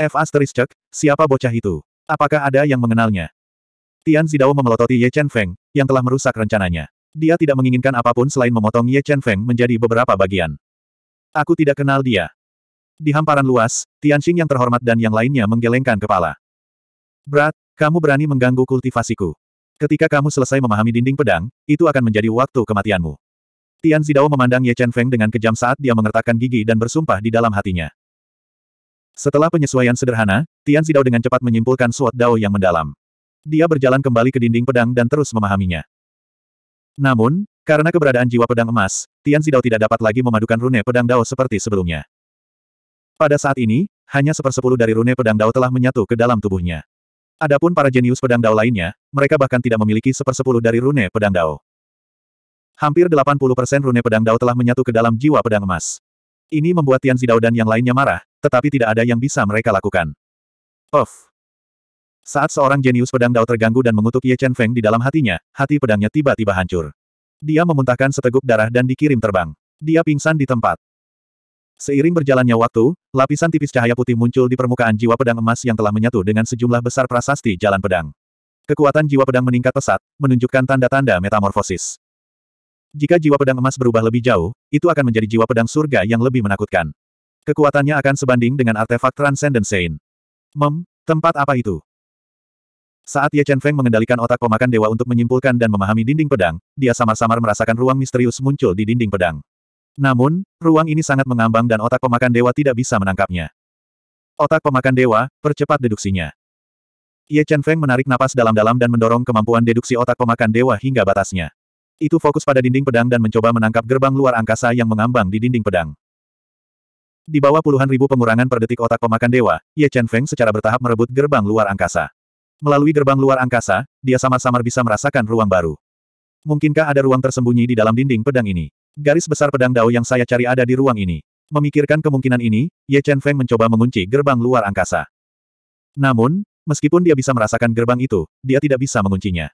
F asterisk, siapa bocah itu? Apakah ada yang mengenalnya? Tian Zidao memelototi Ye Chen Feng, yang telah merusak rencananya. Dia tidak menginginkan apapun selain memotong Ye Chen Feng menjadi beberapa bagian. Aku tidak kenal dia. Di hamparan luas, Tian Xing yang terhormat dan yang lainnya menggelengkan kepala. Brat, kamu berani mengganggu kultivasiku. Ketika kamu selesai memahami dinding pedang, itu akan menjadi waktu kematianmu. Tian Zidao memandang Ye Chen Feng dengan kejam saat dia mengertakkan gigi dan bersumpah di dalam hatinya. Setelah penyesuaian sederhana, Tian Zidao dengan cepat menyimpulkan suat Dao yang mendalam. Dia berjalan kembali ke dinding pedang dan terus memahaminya. Namun, karena keberadaan jiwa pedang emas, Tian Zidao tidak dapat lagi memadukan rune pedang Dao seperti sebelumnya. Pada saat ini, hanya sepersepuluh dari rune pedang Dao telah menyatu ke dalam tubuhnya. Adapun para jenius pedang dao lainnya, mereka bahkan tidak memiliki sepersepuluh dari rune pedang dao. Hampir 80% rune pedang dao telah menyatu ke dalam jiwa pedang emas. Ini membuat Tian Zidao dan yang lainnya marah, tetapi tidak ada yang bisa mereka lakukan. Of. Saat seorang jenius pedang dao terganggu dan mengutuk Ye Chen Feng di dalam hatinya, hati pedangnya tiba-tiba hancur. Dia memuntahkan seteguk darah dan dikirim terbang. Dia pingsan di tempat. Seiring berjalannya waktu, lapisan tipis cahaya putih muncul di permukaan jiwa pedang emas yang telah menyatu dengan sejumlah besar prasasti jalan pedang. Kekuatan jiwa pedang meningkat pesat, menunjukkan tanda-tanda metamorfosis. Jika jiwa pedang emas berubah lebih jauh, itu akan menjadi jiwa pedang surga yang lebih menakutkan. Kekuatannya akan sebanding dengan artefak Transcendent Saint. Mem, tempat apa itu? Saat Ye Chen Feng mengendalikan otak pemakan dewa untuk menyimpulkan dan memahami dinding pedang, dia samar-samar merasakan ruang misterius muncul di dinding pedang. Namun, ruang ini sangat mengambang dan otak pemakan dewa tidak bisa menangkapnya. Otak pemakan dewa, percepat deduksinya. Ye Chen Feng menarik napas dalam-dalam dan mendorong kemampuan deduksi otak pemakan dewa hingga batasnya. Itu fokus pada dinding pedang dan mencoba menangkap gerbang luar angkasa yang mengambang di dinding pedang. Di bawah puluhan ribu pengurangan per detik otak pemakan dewa, Ye Chen Feng secara bertahap merebut gerbang luar angkasa. Melalui gerbang luar angkasa, dia samar-samar bisa merasakan ruang baru. Mungkinkah ada ruang tersembunyi di dalam dinding pedang ini? Garis besar pedang Dao yang saya cari ada di ruang ini. Memikirkan kemungkinan ini, Ye Chen Feng mencoba mengunci gerbang luar angkasa. Namun, meskipun dia bisa merasakan gerbang itu, dia tidak bisa menguncinya.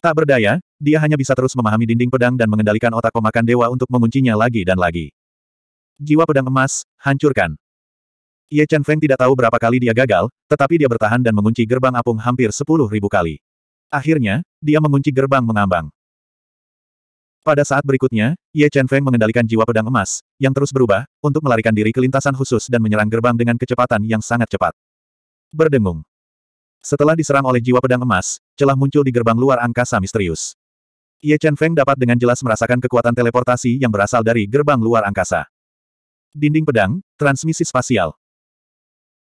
Tak berdaya, dia hanya bisa terus memahami dinding pedang dan mengendalikan otak pemakan dewa untuk menguncinya lagi dan lagi. Jiwa pedang emas, hancurkan. Ye Chen Feng tidak tahu berapa kali dia gagal, tetapi dia bertahan dan mengunci gerbang apung hampir sepuluh ribu kali. Akhirnya, dia mengunci gerbang mengambang. Pada saat berikutnya, Ye Chen Feng mengendalikan jiwa pedang emas, yang terus berubah, untuk melarikan diri ke lintasan khusus dan menyerang gerbang dengan kecepatan yang sangat cepat. Berdengung. Setelah diserang oleh jiwa pedang emas, celah muncul di gerbang luar angkasa misterius. Ye Chen Feng dapat dengan jelas merasakan kekuatan teleportasi yang berasal dari gerbang luar angkasa. Dinding pedang, transmisi spasial.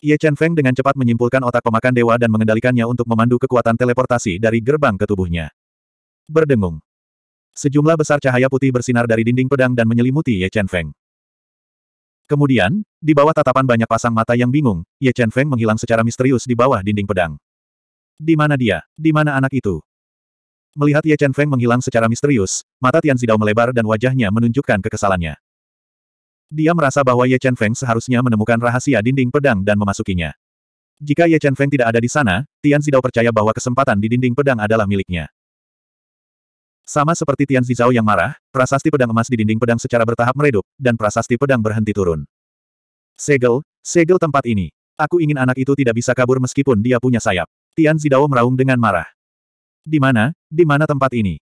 Ye Chen Feng dengan cepat menyimpulkan otak pemakan dewa dan mengendalikannya untuk memandu kekuatan teleportasi dari gerbang ke tubuhnya. Berdengung. Sejumlah besar cahaya putih bersinar dari dinding pedang dan menyelimuti Ye Chen Feng. Kemudian, di bawah tatapan banyak pasang mata yang bingung, Ye Chen Feng menghilang secara misterius di bawah dinding pedang. Di mana dia? Di mana anak itu? Melihat Ye Chen Feng menghilang secara misterius, mata Tian Zidao melebar dan wajahnya menunjukkan kekesalannya. Dia merasa bahwa Ye Chen Feng seharusnya menemukan rahasia dinding pedang dan memasukinya. Jika Ye Chen Feng tidak ada di sana, Tian Zidao percaya bahwa kesempatan di dinding pedang adalah miliknya. Sama seperti Tian Zizao yang marah, prasasti pedang emas di dinding pedang secara bertahap meredup, dan prasasti pedang berhenti turun. Segel, segel tempat ini. Aku ingin anak itu tidak bisa kabur meskipun dia punya sayap. Tian Zidao meraung dengan marah. Di mana, di mana tempat ini?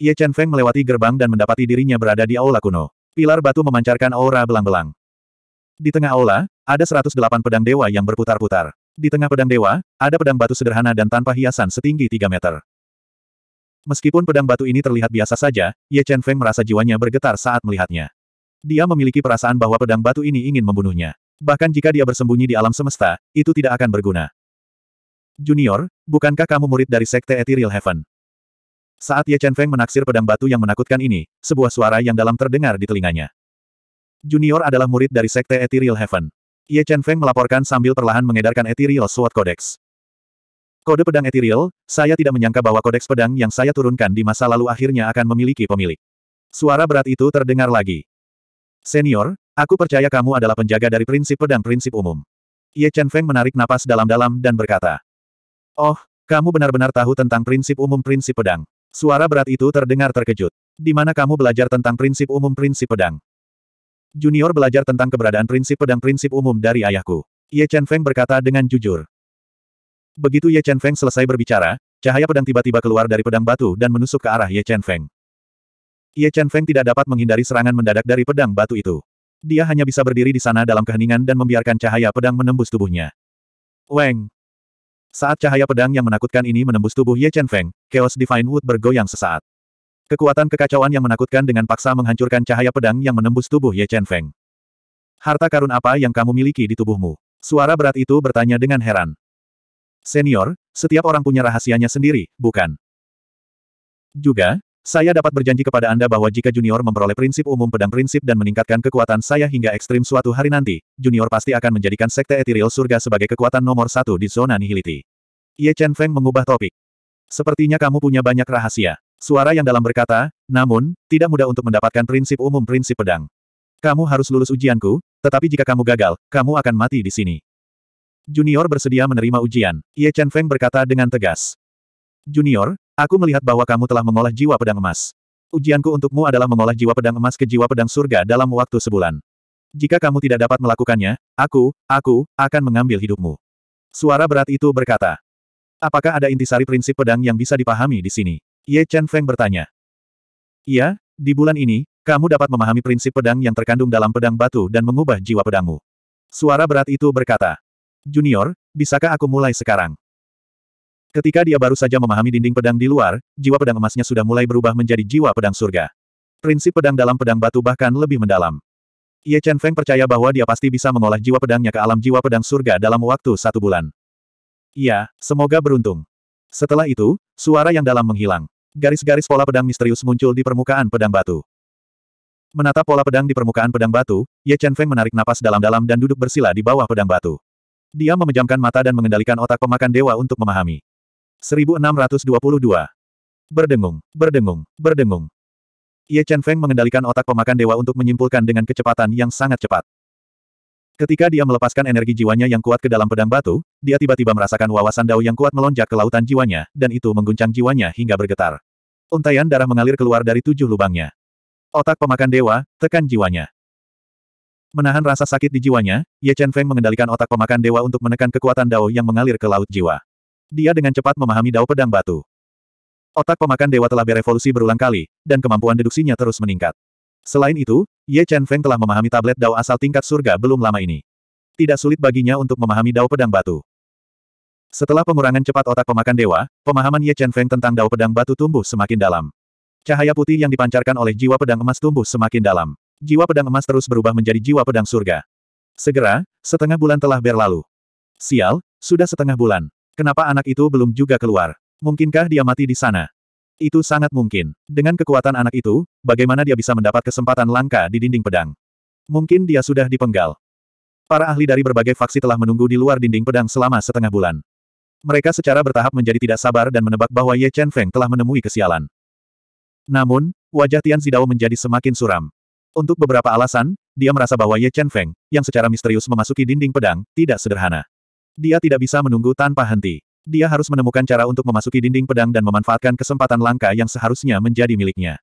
Ye Chen Feng melewati gerbang dan mendapati dirinya berada di aula kuno. Pilar batu memancarkan aura belang-belang. Di tengah aula, ada 108 pedang dewa yang berputar-putar. Di tengah pedang dewa, ada pedang batu sederhana dan tanpa hiasan setinggi 3 meter. Meskipun pedang batu ini terlihat biasa saja, Ye Chen Feng merasa jiwanya bergetar saat melihatnya. Dia memiliki perasaan bahwa pedang batu ini ingin membunuhnya. Bahkan jika dia bersembunyi di alam semesta, itu tidak akan berguna. Junior, bukankah kamu murid dari Sekte Ethereal Heaven? Saat Ye Chen Feng menaksir pedang batu yang menakutkan ini, sebuah suara yang dalam terdengar di telinganya. Junior adalah murid dari Sekte Ethereal Heaven. Ye Chen Feng melaporkan sambil perlahan mengedarkan Ethereal Sword Codex. Kode pedang etiril, saya tidak menyangka bahwa kodeks pedang yang saya turunkan di masa lalu akhirnya akan memiliki pemilik. Suara berat itu terdengar lagi. Senior, aku percaya kamu adalah penjaga dari prinsip pedang-prinsip umum. Ye Chen Feng menarik napas dalam-dalam dan berkata. Oh, kamu benar-benar tahu tentang prinsip umum prinsip pedang. Suara berat itu terdengar terkejut. Di mana kamu belajar tentang prinsip umum prinsip pedang? Junior belajar tentang keberadaan prinsip pedang prinsip umum dari ayahku. Ye Chen Feng berkata dengan jujur. Begitu Ye Chen Feng selesai berbicara, cahaya pedang tiba-tiba keluar dari pedang batu dan menusuk ke arah Ye Chen Feng. Ye Chen Feng tidak dapat menghindari serangan mendadak dari pedang batu itu. Dia hanya bisa berdiri di sana dalam keheningan dan membiarkan cahaya pedang menembus tubuhnya. Weng! Saat cahaya pedang yang menakutkan ini menembus tubuh Ye Chen Feng, Chaos Divine Wood bergoyang sesaat. Kekuatan kekacauan yang menakutkan dengan paksa menghancurkan cahaya pedang yang menembus tubuh Ye Chen Feng. Harta karun apa yang kamu miliki di tubuhmu? Suara berat itu bertanya dengan heran. Senior, setiap orang punya rahasianya sendiri, bukan? Juga, saya dapat berjanji kepada Anda bahwa jika junior memperoleh prinsip umum pedang prinsip dan meningkatkan kekuatan saya hingga ekstrim suatu hari nanti, junior pasti akan menjadikan sekte etiril surga sebagai kekuatan nomor satu di zona nihiliti. Ye Chen Feng mengubah topik. Sepertinya kamu punya banyak rahasia. Suara yang dalam berkata, namun, tidak mudah untuk mendapatkan prinsip umum prinsip pedang. Kamu harus lulus ujianku, tetapi jika kamu gagal, kamu akan mati di sini. Junior bersedia menerima ujian, Ye Chen Feng berkata dengan tegas. Junior, aku melihat bahwa kamu telah mengolah jiwa pedang emas. Ujianku untukmu adalah mengolah jiwa pedang emas ke jiwa pedang surga dalam waktu sebulan. Jika kamu tidak dapat melakukannya, aku, aku, akan mengambil hidupmu. Suara berat itu berkata. Apakah ada intisari prinsip pedang yang bisa dipahami di sini? Ye Chen Feng bertanya. Iya, di bulan ini, kamu dapat memahami prinsip pedang yang terkandung dalam pedang batu dan mengubah jiwa pedangmu. Suara berat itu berkata. Junior, bisakah aku mulai sekarang? Ketika dia baru saja memahami dinding pedang di luar, jiwa pedang emasnya sudah mulai berubah menjadi jiwa pedang surga. Prinsip pedang dalam pedang batu bahkan lebih mendalam. Ye Chen Feng percaya bahwa dia pasti bisa mengolah jiwa pedangnya ke alam jiwa pedang surga dalam waktu satu bulan. Iya, semoga beruntung. Setelah itu, suara yang dalam menghilang. Garis-garis pola pedang misterius muncul di permukaan pedang batu. Menatap pola pedang di permukaan pedang batu, Ye Chen Feng menarik napas dalam-dalam dan duduk bersila di bawah pedang batu. Dia memejamkan mata dan mengendalikan otak pemakan dewa untuk memahami. 1622. Berdengung, berdengung, berdengung. Ye Chen Feng mengendalikan otak pemakan dewa untuk menyimpulkan dengan kecepatan yang sangat cepat. Ketika dia melepaskan energi jiwanya yang kuat ke dalam pedang batu, dia tiba-tiba merasakan wawasan dao yang kuat melonjak ke lautan jiwanya, dan itu mengguncang jiwanya hingga bergetar. Untaian darah mengalir keluar dari tujuh lubangnya. Otak pemakan dewa, tekan jiwanya. Menahan rasa sakit di jiwanya, Ye Chen Feng mengendalikan otak pemakan dewa untuk menekan kekuatan dao yang mengalir ke laut jiwa. Dia dengan cepat memahami dao pedang batu. Otak pemakan dewa telah berevolusi berulang kali, dan kemampuan deduksinya terus meningkat. Selain itu, Ye Chen Feng telah memahami tablet dao asal tingkat surga belum lama ini. Tidak sulit baginya untuk memahami dao pedang batu. Setelah pengurangan cepat otak pemakan dewa, pemahaman Ye Chen Feng tentang dao pedang batu tumbuh semakin dalam. Cahaya putih yang dipancarkan oleh jiwa pedang emas tumbuh semakin dalam jiwa pedang emas terus berubah menjadi jiwa pedang surga. Segera, setengah bulan telah berlalu. Sial, sudah setengah bulan. Kenapa anak itu belum juga keluar? Mungkinkah dia mati di sana? Itu sangat mungkin. Dengan kekuatan anak itu, bagaimana dia bisa mendapat kesempatan langka di dinding pedang? Mungkin dia sudah dipenggal. Para ahli dari berbagai faksi telah menunggu di luar dinding pedang selama setengah bulan. Mereka secara bertahap menjadi tidak sabar dan menebak bahwa Ye Chen Feng telah menemui kesialan. Namun, wajah Tian Zidao menjadi semakin suram. Untuk beberapa alasan, dia merasa bahwa Ye Chen Feng, yang secara misterius memasuki dinding pedang, tidak sederhana. Dia tidak bisa menunggu tanpa henti. Dia harus menemukan cara untuk memasuki dinding pedang dan memanfaatkan kesempatan langka yang seharusnya menjadi miliknya.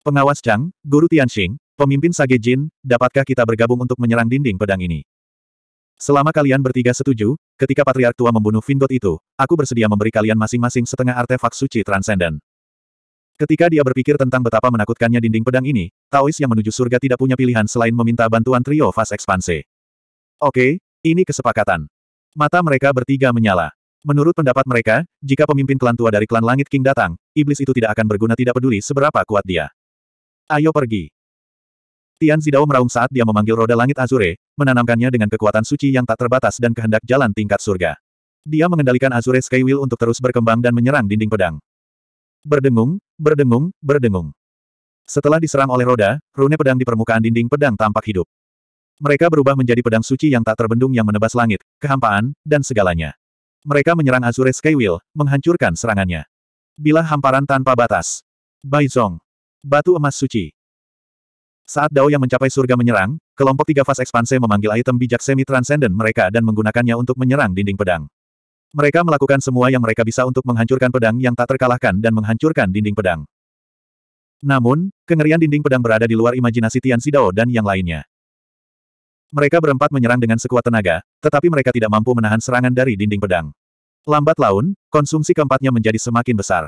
Pengawas Chang, Guru Tianxing, pemimpin Sage Jin, dapatkah kita bergabung untuk menyerang dinding pedang ini? Selama kalian bertiga setuju, ketika Patriark Tua membunuh Vingot itu, aku bersedia memberi kalian masing-masing setengah artefak suci transenden. Ketika dia berpikir tentang betapa menakutkannya dinding pedang ini, Taois yang menuju surga tidak punya pilihan selain meminta bantuan trio fase ekspansi. Oke, ini kesepakatan. Mata mereka bertiga menyala. Menurut pendapat mereka, jika pemimpin klan tua dari klan Langit King datang, iblis itu tidak akan berguna tidak peduli seberapa kuat dia. Ayo pergi. Tian Zidao meraung saat dia memanggil roda langit Azure, menanamkannya dengan kekuatan suci yang tak terbatas dan kehendak jalan tingkat surga. Dia mengendalikan Azure Skywheel untuk terus berkembang dan menyerang dinding pedang. Berdengung, berdengung, berdengung. Setelah diserang oleh roda, rune pedang di permukaan dinding pedang tampak hidup. Mereka berubah menjadi pedang suci yang tak terbendung yang menebas langit, kehampaan, dan segalanya. Mereka menyerang Azure Skywheel, menghancurkan serangannya. Bila hamparan tanpa batas. Bai Zong. Batu emas suci. Saat Dao yang mencapai surga menyerang, kelompok tiga fase ekspanse memanggil item bijak semi-transcendent mereka dan menggunakannya untuk menyerang dinding pedang. Mereka melakukan semua yang mereka bisa untuk menghancurkan pedang yang tak terkalahkan dan menghancurkan dinding pedang. Namun, kengerian dinding pedang berada di luar imajinasi Tian Sidao dan yang lainnya. Mereka berempat menyerang dengan sekuat tenaga, tetapi mereka tidak mampu menahan serangan dari dinding pedang. Lambat laun, konsumsi keempatnya menjadi semakin besar.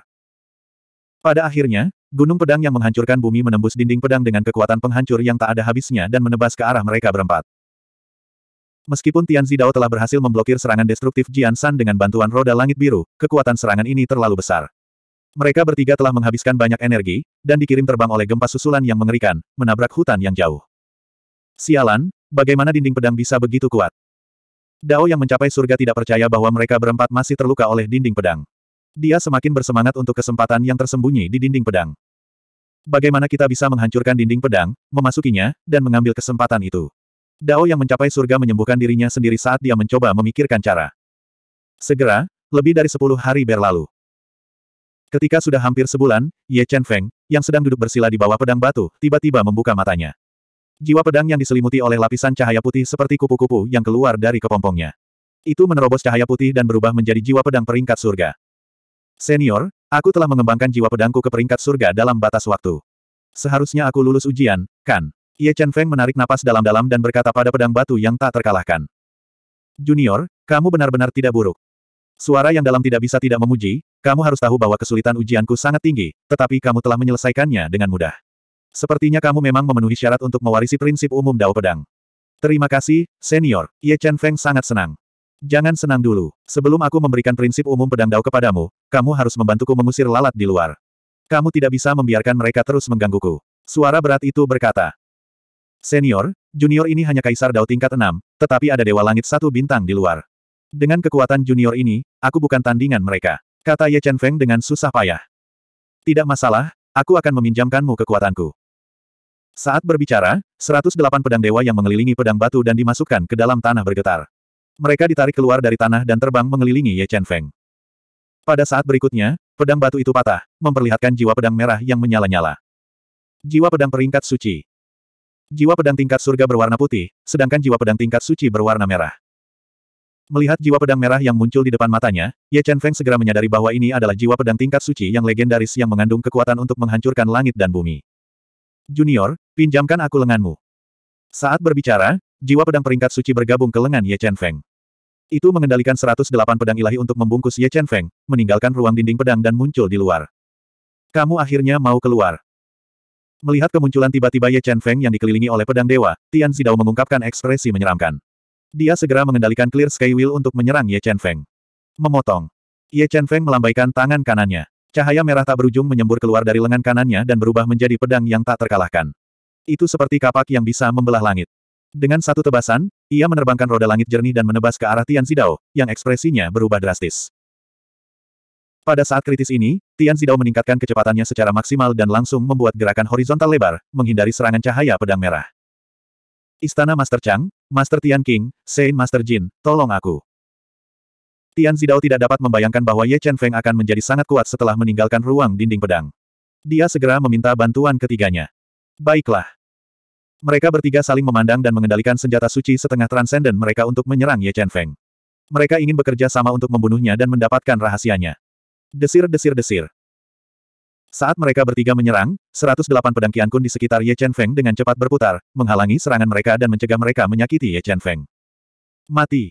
Pada akhirnya, gunung pedang yang menghancurkan bumi menembus dinding pedang dengan kekuatan penghancur yang tak ada habisnya dan menebas ke arah mereka berempat. Meskipun Tian Zidao telah berhasil memblokir serangan destruktif Jian San dengan bantuan roda langit biru, kekuatan serangan ini terlalu besar. Mereka bertiga telah menghabiskan banyak energi, dan dikirim terbang oleh gempa susulan yang mengerikan, menabrak hutan yang jauh. Sialan, bagaimana dinding pedang bisa begitu kuat? Dao yang mencapai surga tidak percaya bahwa mereka berempat masih terluka oleh dinding pedang. Dia semakin bersemangat untuk kesempatan yang tersembunyi di dinding pedang. Bagaimana kita bisa menghancurkan dinding pedang, memasukinya, dan mengambil kesempatan itu? Dao yang mencapai surga menyembuhkan dirinya sendiri saat dia mencoba memikirkan cara. Segera, lebih dari sepuluh hari berlalu. Ketika sudah hampir sebulan, Ye Chen Feng, yang sedang duduk bersila di bawah pedang batu, tiba-tiba membuka matanya. Jiwa pedang yang diselimuti oleh lapisan cahaya putih seperti kupu-kupu yang keluar dari kepompongnya. Itu menerobos cahaya putih dan berubah menjadi jiwa pedang peringkat surga. Senior, aku telah mengembangkan jiwa pedangku ke peringkat surga dalam batas waktu. Seharusnya aku lulus ujian, kan? Ye Chen Feng menarik napas dalam-dalam dan berkata pada pedang batu yang tak terkalahkan. Junior, kamu benar-benar tidak buruk. Suara yang dalam tidak bisa tidak memuji, kamu harus tahu bahwa kesulitan ujianku sangat tinggi, tetapi kamu telah menyelesaikannya dengan mudah. Sepertinya kamu memang memenuhi syarat untuk mewarisi prinsip umum Dao Pedang. Terima kasih, senior. Ye Chen Feng sangat senang. Jangan senang dulu. Sebelum aku memberikan prinsip umum pedang Dao kepadamu, kamu harus membantuku mengusir lalat di luar. Kamu tidak bisa membiarkan mereka terus menggangguku. Suara berat itu berkata. Senior, junior ini hanya Kaisar Dao tingkat 6, tetapi ada Dewa Langit satu bintang di luar. Dengan kekuatan junior ini, aku bukan tandingan mereka. Kata Ye Chen Feng dengan susah payah. Tidak masalah, aku akan meminjamkanmu kekuatanku. Saat berbicara, 108 pedang dewa yang mengelilingi pedang batu dan dimasukkan ke dalam tanah bergetar. Mereka ditarik keluar dari tanah dan terbang mengelilingi Ye Chen Feng. Pada saat berikutnya, pedang batu itu patah, memperlihatkan jiwa pedang merah yang menyala-nyala. Jiwa pedang peringkat suci, Jiwa pedang tingkat surga berwarna putih, sedangkan jiwa pedang tingkat suci berwarna merah. Melihat jiwa pedang merah yang muncul di depan matanya, Ye Chen Feng segera menyadari bahwa ini adalah jiwa pedang tingkat suci yang legendaris yang mengandung kekuatan untuk menghancurkan langit dan bumi. Junior, pinjamkan aku lenganmu. Saat berbicara, jiwa pedang peringkat suci bergabung ke lengan Ye Chen Feng. Itu mengendalikan 108 pedang ilahi untuk membungkus Ye Chen Feng, meninggalkan ruang dinding pedang dan muncul di luar. Kamu akhirnya mau keluar. Melihat kemunculan tiba-tiba Ye Chen Feng yang dikelilingi oleh pedang dewa, Tian Zidao mengungkapkan ekspresi menyeramkan. Dia segera mengendalikan Clear Sky Wheel untuk menyerang Ye Chen Feng. Memotong. Ye Chen Feng melambaikan tangan kanannya. Cahaya merah tak berujung menyembur keluar dari lengan kanannya dan berubah menjadi pedang yang tak terkalahkan. Itu seperti kapak yang bisa membelah langit. Dengan satu tebasan, ia menerbangkan roda langit jernih dan menebas ke arah Tian Zidao, yang ekspresinya berubah drastis. Pada saat kritis ini, Tian Zidao meningkatkan kecepatannya secara maksimal dan langsung membuat gerakan horizontal lebar, menghindari serangan cahaya pedang merah. Istana Master Chang, Master Tian King, Saint Master Jin, tolong aku. Tian Zidao tidak dapat membayangkan bahwa Ye Chen Feng akan menjadi sangat kuat setelah meninggalkan ruang dinding pedang. Dia segera meminta bantuan ketiganya. Baiklah. Mereka bertiga saling memandang dan mengendalikan senjata suci setengah transenden mereka untuk menyerang Ye Chen Feng. Mereka ingin bekerja sama untuk membunuhnya dan mendapatkan rahasianya. Desir-desir-desir. Saat mereka bertiga menyerang, 108 pedang kun di sekitar Ye Chen Feng dengan cepat berputar, menghalangi serangan mereka dan mencegah mereka menyakiti Ye Chen Feng. Mati.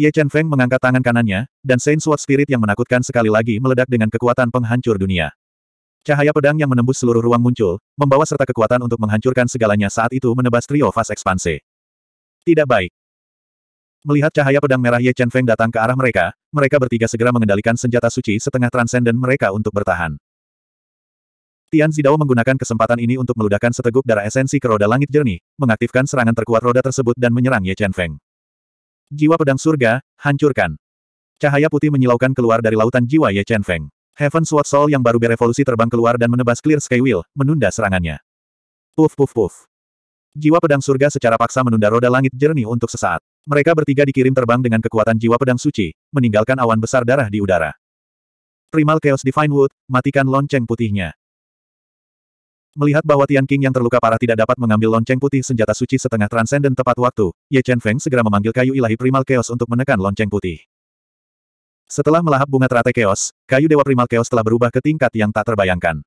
Ye Chen Feng mengangkat tangan kanannya, dan Saint Sword Spirit yang menakutkan sekali lagi meledak dengan kekuatan penghancur dunia. Cahaya pedang yang menembus seluruh ruang muncul, membawa serta kekuatan untuk menghancurkan segalanya saat itu menebas trio fase ekspansi. Tidak baik. Melihat cahaya pedang merah Ye Chen Feng datang ke arah mereka, mereka bertiga segera mengendalikan senjata suci setengah transenden mereka untuk bertahan. Tian Zidao menggunakan kesempatan ini untuk meludahkan seteguk darah esensi ke roda langit jernih, mengaktifkan serangan terkuat roda tersebut dan menyerang Ye Chen Feng. Jiwa pedang surga, hancurkan. Cahaya putih menyilaukan keluar dari lautan jiwa Ye Chen Feng. Heaven Sword Soul yang baru berevolusi terbang keluar dan menebas Clear Sky Wheel, menunda serangannya. Puf puf puf. Jiwa pedang surga secara paksa menunda roda langit jernih untuk sesaat. Mereka bertiga dikirim terbang dengan kekuatan jiwa pedang suci, meninggalkan awan besar darah di udara. Primal Chaos Divine Wood, matikan lonceng putihnya. Melihat bahwa Tian King yang terluka parah tidak dapat mengambil lonceng putih senjata suci setengah transenden tepat waktu, Ye Chen Feng segera memanggil kayu ilahi Primal Chaos untuk menekan lonceng putih. Setelah melahap bunga teratai chaos, kayu dewa Primal Chaos telah berubah ke tingkat yang tak terbayangkan.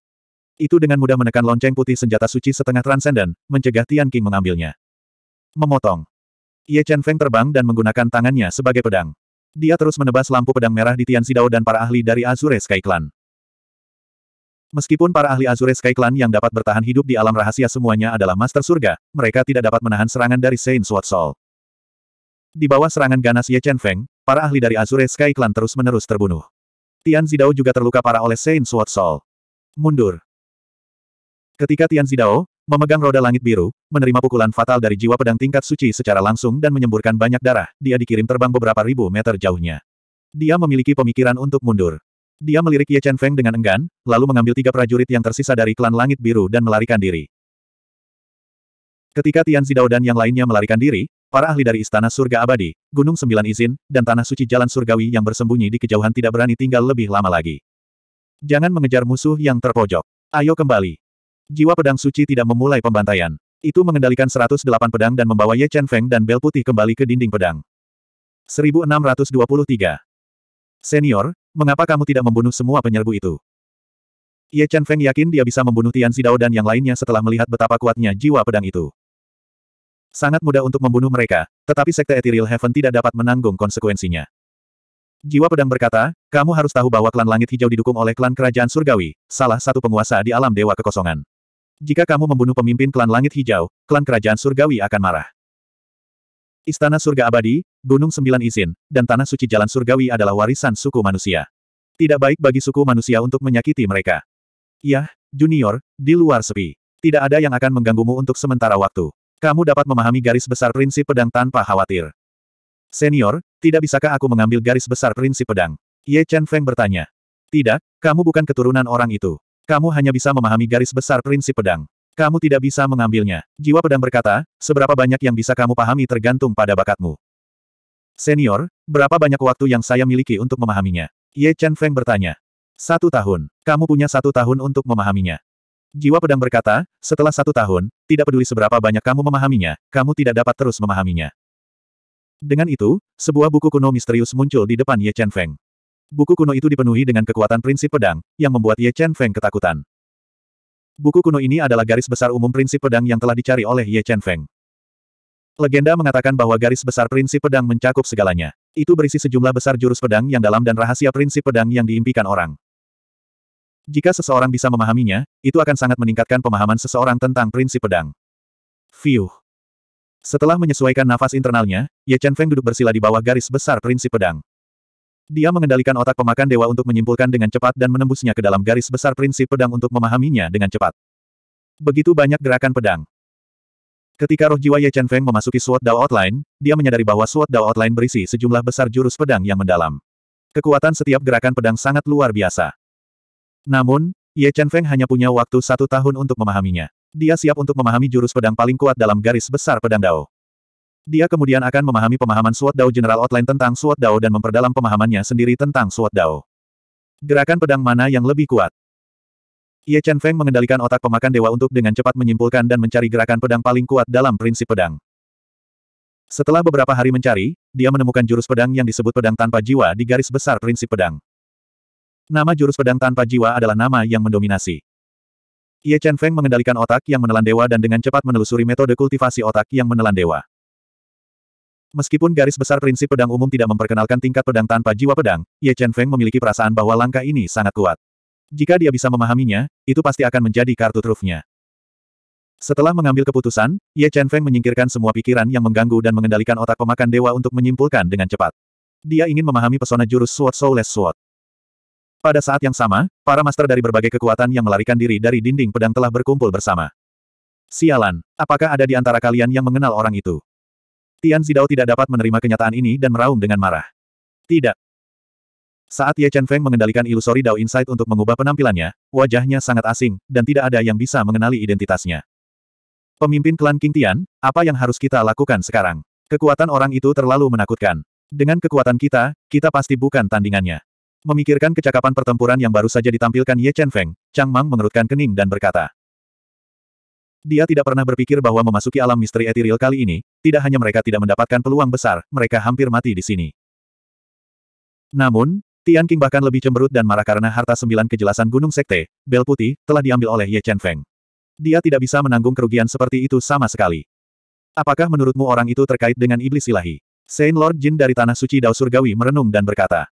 Itu dengan mudah menekan lonceng putih senjata suci setengah transenden, mencegah Tian King mengambilnya. Memotong. Ye Chen Feng terbang dan menggunakan tangannya sebagai pedang. Dia terus menebas lampu pedang merah di Tian Zidao dan para ahli dari Azure Sky Clan. Meskipun para ahli Azure Sky Clan yang dapat bertahan hidup di alam rahasia semuanya adalah Master Surga, mereka tidak dapat menahan serangan dari Saint Sword Soul. Di bawah serangan ganas Ye Chen Feng, para ahli dari Azure Sky Clan terus-menerus terbunuh. Tian Zidao juga terluka parah oleh Saint Sword Soul. Mundur. Ketika Tian Zidao, Memegang roda langit biru, menerima pukulan fatal dari jiwa pedang tingkat suci secara langsung dan menyemburkan banyak darah, dia dikirim terbang beberapa ribu meter jauhnya. Dia memiliki pemikiran untuk mundur. Dia melirik Ye Chen Feng dengan enggan, lalu mengambil tiga prajurit yang tersisa dari klan langit biru dan melarikan diri. Ketika Tian Zidao dan yang lainnya melarikan diri, para ahli dari Istana Surga Abadi, Gunung Sembilan Izin, dan Tanah Suci Jalan Surgawi yang bersembunyi di kejauhan tidak berani tinggal lebih lama lagi. Jangan mengejar musuh yang terpojok. Ayo kembali. Jiwa pedang suci tidak memulai pembantaian. Itu mengendalikan 108 pedang dan membawa Ye Chen Feng dan Bel Putih kembali ke dinding pedang. 1623. Senior, mengapa kamu tidak membunuh semua penyerbu itu? Ye Chen Feng yakin dia bisa membunuh Tian Zidao dan yang lainnya setelah melihat betapa kuatnya jiwa pedang itu. Sangat mudah untuk membunuh mereka, tetapi Sekte Ethereal Heaven tidak dapat menanggung konsekuensinya. Jiwa pedang berkata, kamu harus tahu bahwa klan langit hijau didukung oleh klan kerajaan surgawi, salah satu penguasa di alam dewa kekosongan. Jika kamu membunuh pemimpin klan langit hijau, klan kerajaan surgawi akan marah. Istana surga abadi, gunung sembilan izin, dan tanah suci jalan surgawi adalah warisan suku manusia. Tidak baik bagi suku manusia untuk menyakiti mereka. Yah, junior, di luar sepi. Tidak ada yang akan mengganggumu untuk sementara waktu. Kamu dapat memahami garis besar prinsip pedang tanpa khawatir. Senior, tidak bisakah aku mengambil garis besar prinsip pedang? Ye Chen Feng bertanya. Tidak, kamu bukan keturunan orang itu. Kamu hanya bisa memahami garis besar prinsip pedang. Kamu tidak bisa mengambilnya. Jiwa pedang berkata, seberapa banyak yang bisa kamu pahami tergantung pada bakatmu. Senior, berapa banyak waktu yang saya miliki untuk memahaminya? Ye Chen Feng bertanya. Satu tahun. Kamu punya satu tahun untuk memahaminya. Jiwa pedang berkata, setelah satu tahun, tidak peduli seberapa banyak kamu memahaminya, kamu tidak dapat terus memahaminya. Dengan itu, sebuah buku kuno misterius muncul di depan Ye Chen Feng. Buku kuno itu dipenuhi dengan kekuatan prinsip pedang, yang membuat Ye Chen Feng ketakutan. Buku kuno ini adalah garis besar umum prinsip pedang yang telah dicari oleh Ye Chen Feng. Legenda mengatakan bahwa garis besar prinsip pedang mencakup segalanya. Itu berisi sejumlah besar jurus pedang yang dalam dan rahasia prinsip pedang yang diimpikan orang. Jika seseorang bisa memahaminya, itu akan sangat meningkatkan pemahaman seseorang tentang prinsip pedang. Fiuh. Setelah menyesuaikan nafas internalnya, Ye Chen Feng duduk bersila di bawah garis besar prinsip pedang. Dia mengendalikan otak pemakan dewa untuk menyimpulkan dengan cepat dan menembusnya ke dalam garis besar prinsip pedang untuk memahaminya dengan cepat. Begitu banyak gerakan pedang. Ketika roh jiwa Ye Chen Feng memasuki Sword Dao Outline, dia menyadari bahwa Sword Dao Outline berisi sejumlah besar jurus pedang yang mendalam. Kekuatan setiap gerakan pedang sangat luar biasa. Namun, Ye Chen Feng hanya punya waktu satu tahun untuk memahaminya. Dia siap untuk memahami jurus pedang paling kuat dalam garis besar pedang Dao. Dia kemudian akan memahami pemahaman Suat Dao General Outline tentang Suat Dao dan memperdalam pemahamannya sendiri tentang Suat Dao. Gerakan pedang mana yang lebih kuat? Ye Chen Feng mengendalikan otak pemakan dewa untuk dengan cepat menyimpulkan dan mencari gerakan pedang paling kuat dalam prinsip pedang. Setelah beberapa hari mencari, dia menemukan jurus pedang yang disebut pedang tanpa jiwa di garis besar prinsip pedang. Nama jurus pedang tanpa jiwa adalah nama yang mendominasi. Ye Chen Feng mengendalikan otak yang menelan dewa dan dengan cepat menelusuri metode kultivasi otak yang menelan dewa. Meskipun garis besar prinsip pedang umum tidak memperkenalkan tingkat pedang tanpa jiwa pedang, Ye Chen Feng memiliki perasaan bahwa langkah ini sangat kuat. Jika dia bisa memahaminya, itu pasti akan menjadi kartu trufnya. Setelah mengambil keputusan, Ye Chen Feng menyingkirkan semua pikiran yang mengganggu dan mengendalikan otak pemakan dewa untuk menyimpulkan dengan cepat. Dia ingin memahami pesona jurus Sword Soulless Sword. Pada saat yang sama, para master dari berbagai kekuatan yang melarikan diri dari dinding pedang telah berkumpul bersama. Sialan, apakah ada di antara kalian yang mengenal orang itu? Tian Zidao tidak dapat menerima kenyataan ini dan meraung dengan marah. Tidak. Saat Ye Chen Feng mengendalikan ilusori Dao Insight untuk mengubah penampilannya, wajahnya sangat asing, dan tidak ada yang bisa mengenali identitasnya. Pemimpin klan King Tian, apa yang harus kita lakukan sekarang? Kekuatan orang itu terlalu menakutkan. Dengan kekuatan kita, kita pasti bukan tandingannya. Memikirkan kecakapan pertempuran yang baru saja ditampilkan Ye Chen Feng, Chang Mang mengerutkan kening dan berkata, dia tidak pernah berpikir bahwa memasuki alam misteri etiril kali ini, tidak hanya mereka tidak mendapatkan peluang besar, mereka hampir mati di sini. Namun, Tian King bahkan lebih cemberut dan marah karena harta sembilan kejelasan Gunung Sekte, Bel Putih, telah diambil oleh Ye Chen Feng. Dia tidak bisa menanggung kerugian seperti itu sama sekali. Apakah menurutmu orang itu terkait dengan iblis ilahi? Saint Lord Jin dari Tanah Suci Dao Surgawi merenung dan berkata.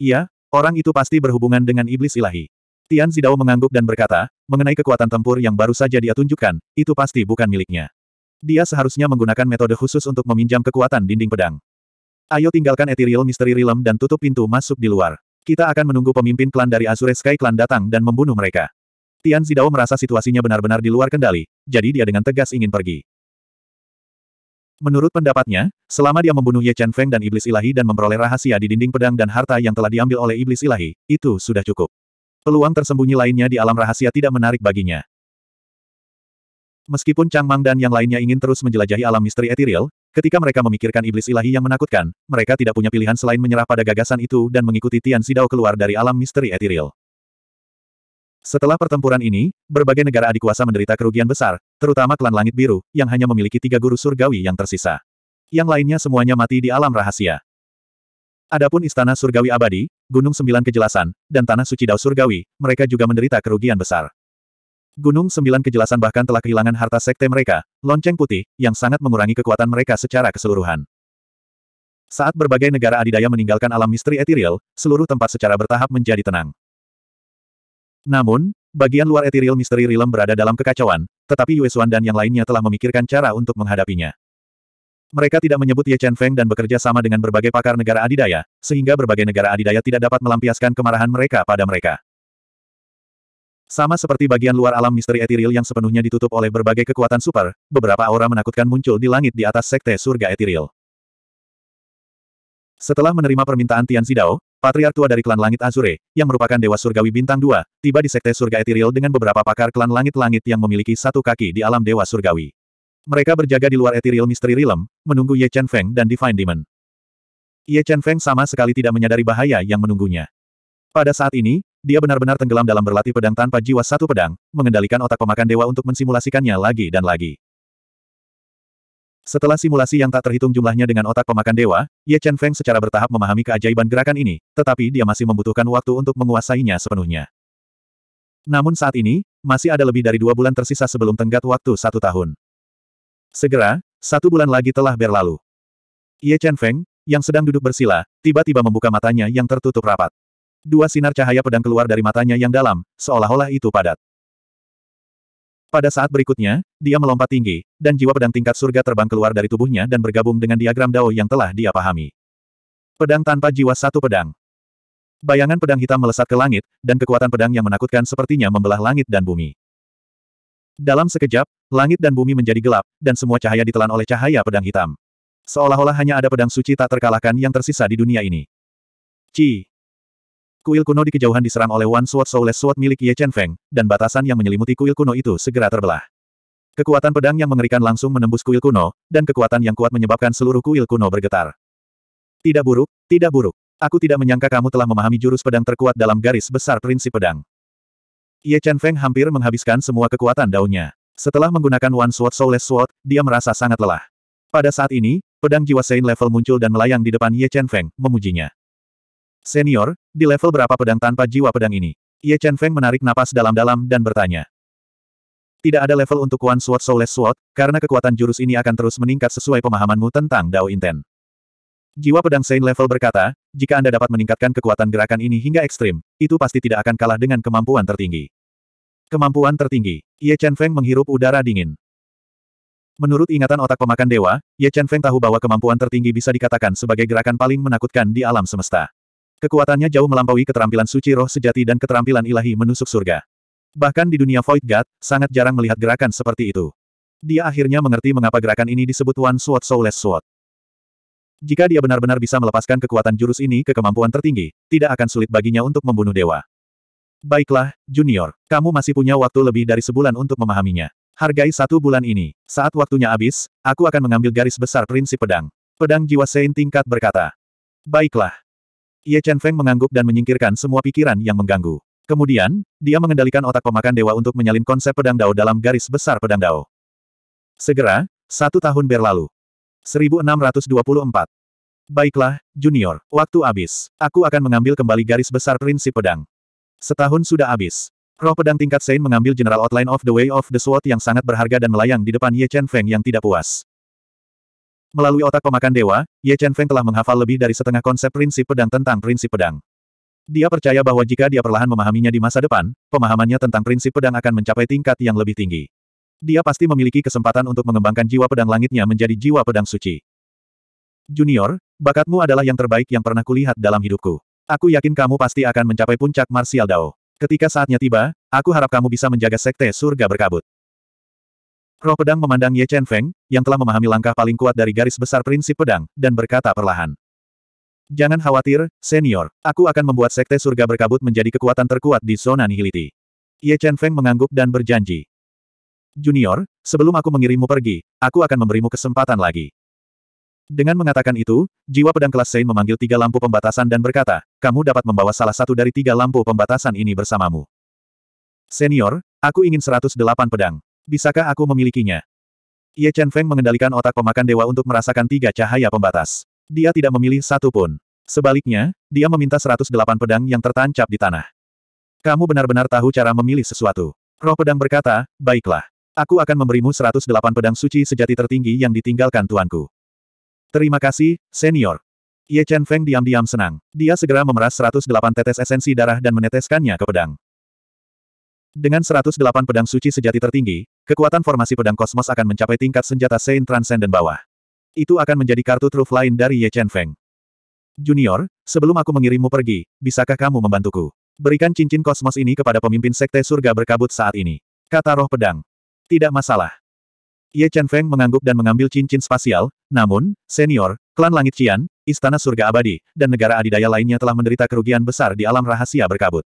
Iya, orang itu pasti berhubungan dengan iblis ilahi. Tian Zidao mengangguk dan berkata, mengenai kekuatan tempur yang baru saja dia tunjukkan, itu pasti bukan miliknya. Dia seharusnya menggunakan metode khusus untuk meminjam kekuatan dinding pedang. Ayo tinggalkan Ethereal Mystery Realm dan tutup pintu masuk di luar. Kita akan menunggu pemimpin klan dari Azure Sky Clan datang dan membunuh mereka. Tian Zidao merasa situasinya benar-benar di luar kendali, jadi dia dengan tegas ingin pergi. Menurut pendapatnya, selama dia membunuh Ye Chen Feng dan Iblis Ilahi dan memperoleh rahasia di dinding pedang dan harta yang telah diambil oleh Iblis Ilahi, itu sudah cukup. Peluang tersembunyi lainnya di alam rahasia tidak menarik baginya. Meskipun Chang Mang dan yang lainnya ingin terus menjelajahi alam misteri etiril, ketika mereka memikirkan iblis ilahi yang menakutkan, mereka tidak punya pilihan selain menyerah pada gagasan itu dan mengikuti Tian Sidao keluar dari alam misteri etiril. Setelah pertempuran ini, berbagai negara adik kuasa menderita kerugian besar, terutama klan Langit Biru, yang hanya memiliki tiga guru surgawi yang tersisa. Yang lainnya semuanya mati di alam rahasia. Adapun istana surgawi abadi, gunung sembilan kejelasan, dan tanah suci dao surgawi, mereka juga menderita kerugian besar. Gunung sembilan kejelasan bahkan telah kehilangan harta sekte mereka, lonceng putih, yang sangat mengurangi kekuatan mereka secara keseluruhan. Saat berbagai negara adidaya meninggalkan alam misteri etiril, seluruh tempat secara bertahap menjadi tenang. Namun, bagian luar etiril misteri Rilem berada dalam kekacauan, tetapi Yuesuan dan yang lainnya telah memikirkan cara untuk menghadapinya. Mereka tidak menyebut Ye Chen Feng dan bekerja sama dengan berbagai pakar negara adidaya, sehingga berbagai negara adidaya tidak dapat melampiaskan kemarahan mereka pada mereka. Sama seperti bagian luar alam misteri etiril yang sepenuhnya ditutup oleh berbagai kekuatan super, beberapa aura menakutkan muncul di langit di atas sekte surga etiril. Setelah menerima permintaan Tian Zidao, patriark tua dari klan langit Azure, yang merupakan dewa surgawi bintang dua, tiba di sekte surga etiril dengan beberapa pakar klan langit-langit yang memiliki satu kaki di alam dewa surgawi. Mereka berjaga di luar Ethereal Mystery Realm, menunggu Ye Chen Feng dan Divine Demon. Ye Chen Feng sama sekali tidak menyadari bahaya yang menunggunya. Pada saat ini, dia benar-benar tenggelam dalam berlatih pedang tanpa jiwa satu pedang, mengendalikan otak pemakan dewa untuk mensimulasikannya lagi dan lagi. Setelah simulasi yang tak terhitung jumlahnya dengan otak pemakan dewa, Ye Chen Feng secara bertahap memahami keajaiban gerakan ini, tetapi dia masih membutuhkan waktu untuk menguasainya sepenuhnya. Namun saat ini, masih ada lebih dari dua bulan tersisa sebelum tenggat waktu satu tahun. Segera, satu bulan lagi telah berlalu. Ye Chen Feng, yang sedang duduk bersila, tiba-tiba membuka matanya yang tertutup rapat. Dua sinar cahaya pedang keluar dari matanya yang dalam, seolah-olah itu padat. Pada saat berikutnya, dia melompat tinggi, dan jiwa pedang tingkat surga terbang keluar dari tubuhnya dan bergabung dengan diagram Dao yang telah dia pahami. Pedang tanpa jiwa satu pedang. Bayangan pedang hitam melesat ke langit, dan kekuatan pedang yang menakutkan sepertinya membelah langit dan bumi. Dalam sekejap, Langit dan bumi menjadi gelap, dan semua cahaya ditelan oleh cahaya pedang hitam. Seolah-olah hanya ada pedang suci tak terkalahkan yang tersisa di dunia ini. Ci. Kuil kuno di kejauhan diserang oleh One Sword Soulless Sword milik Ye Chen Feng, dan batasan yang menyelimuti kuil kuno itu segera terbelah. Kekuatan pedang yang mengerikan langsung menembus kuil kuno, dan kekuatan yang kuat menyebabkan seluruh kuil kuno bergetar. Tidak buruk, tidak buruk. Aku tidak menyangka kamu telah memahami jurus pedang terkuat dalam garis besar prinsip pedang. Ye Chen Feng hampir menghabiskan semua kekuatan daunnya. Setelah menggunakan One Sword Soulless Sword, dia merasa sangat lelah. Pada saat ini, pedang jiwa Sein level muncul dan melayang di depan Ye Chen Feng, memujinya. Senior, di level berapa pedang tanpa jiwa pedang ini? Ye Chen Feng menarik napas dalam-dalam dan bertanya. Tidak ada level untuk One Sword Soulless Sword, karena kekuatan jurus ini akan terus meningkat sesuai pemahamanmu tentang Dao Inten. Jiwa pedang Sein level berkata, jika Anda dapat meningkatkan kekuatan gerakan ini hingga ekstrim, itu pasti tidak akan kalah dengan kemampuan tertinggi. Kemampuan tertinggi. Ye Chen Feng menghirup udara dingin. Menurut ingatan otak pemakan dewa, Ye Chen Feng tahu bahwa kemampuan tertinggi bisa dikatakan sebagai gerakan paling menakutkan di alam semesta. Kekuatannya jauh melampaui keterampilan suci roh sejati dan keterampilan ilahi menusuk surga. Bahkan di dunia Void God, sangat jarang melihat gerakan seperti itu. Dia akhirnya mengerti mengapa gerakan ini disebut One Sword Soulless Sword. Jika dia benar-benar bisa melepaskan kekuatan jurus ini ke kemampuan tertinggi, tidak akan sulit baginya untuk membunuh dewa. Baiklah, Junior. Kamu masih punya waktu lebih dari sebulan untuk memahaminya. Hargai satu bulan ini. Saat waktunya habis, aku akan mengambil garis besar prinsip pedang. Pedang jiwa Sein tingkat berkata. Baiklah. Ye Chen Feng mengangguk dan menyingkirkan semua pikiran yang mengganggu. Kemudian, dia mengendalikan otak pemakan dewa untuk menyalin konsep pedang dao dalam garis besar pedang dao. Segera, satu tahun berlalu. 1624. Baiklah, Junior, waktu habis. Aku akan mengambil kembali garis besar prinsip pedang. Setahun sudah habis. Roh pedang tingkat Sein mengambil General Outline of the Way of the Sword yang sangat berharga dan melayang di depan Ye Chen Feng yang tidak puas. Melalui otak pemakan dewa, Ye Chen Feng telah menghafal lebih dari setengah konsep prinsip pedang tentang prinsip pedang. Dia percaya bahwa jika dia perlahan memahaminya di masa depan, pemahamannya tentang prinsip pedang akan mencapai tingkat yang lebih tinggi. Dia pasti memiliki kesempatan untuk mengembangkan jiwa pedang langitnya menjadi jiwa pedang suci. Junior, bakatmu adalah yang terbaik yang pernah kulihat dalam hidupku. Aku yakin kamu pasti akan mencapai puncak Martial Dao. Ketika saatnya tiba, aku harap kamu bisa menjaga sekte surga berkabut. Roh pedang memandang Ye Chen Feng, yang telah memahami langkah paling kuat dari garis besar prinsip pedang, dan berkata perlahan. Jangan khawatir, senior. Aku akan membuat sekte surga berkabut menjadi kekuatan terkuat di zona nihiliti. Ye Chen Feng mengangguk dan berjanji. Junior, sebelum aku mengirimmu pergi, aku akan memberimu kesempatan lagi. Dengan mengatakan itu, jiwa pedang kelas Sein memanggil tiga lampu pembatasan dan berkata, kamu dapat membawa salah satu dari tiga lampu pembatasan ini bersamamu. Senior, aku ingin 108 pedang. Bisakah aku memilikinya? Ye Chen Feng mengendalikan otak pemakan dewa untuk merasakan tiga cahaya pembatas. Dia tidak memilih satu pun. Sebaliknya, dia meminta 108 pedang yang tertancap di tanah. Kamu benar-benar tahu cara memilih sesuatu. Roh pedang berkata, baiklah. Aku akan memberimu 108 pedang suci sejati tertinggi yang ditinggalkan tuanku. Terima kasih, senior. Ye Chen Feng diam-diam senang. Dia segera memeras 108 tetes esensi darah dan meneteskannya ke pedang. Dengan 108 pedang suci sejati tertinggi, kekuatan formasi pedang kosmos akan mencapai tingkat senjata Saint Transcendent bawah. Itu akan menjadi kartu truf lain dari Ye Chen Feng. Junior, sebelum aku mengirimmu pergi, bisakah kamu membantuku? Berikan cincin kosmos ini kepada pemimpin sekte surga berkabut saat ini. Kata roh pedang. Tidak masalah. Ye Chen Feng mengangguk dan mengambil cincin spasial, namun, senior, klan Langit Qian, Istana Surga Abadi, dan negara adidaya lainnya telah menderita kerugian besar di alam rahasia berkabut.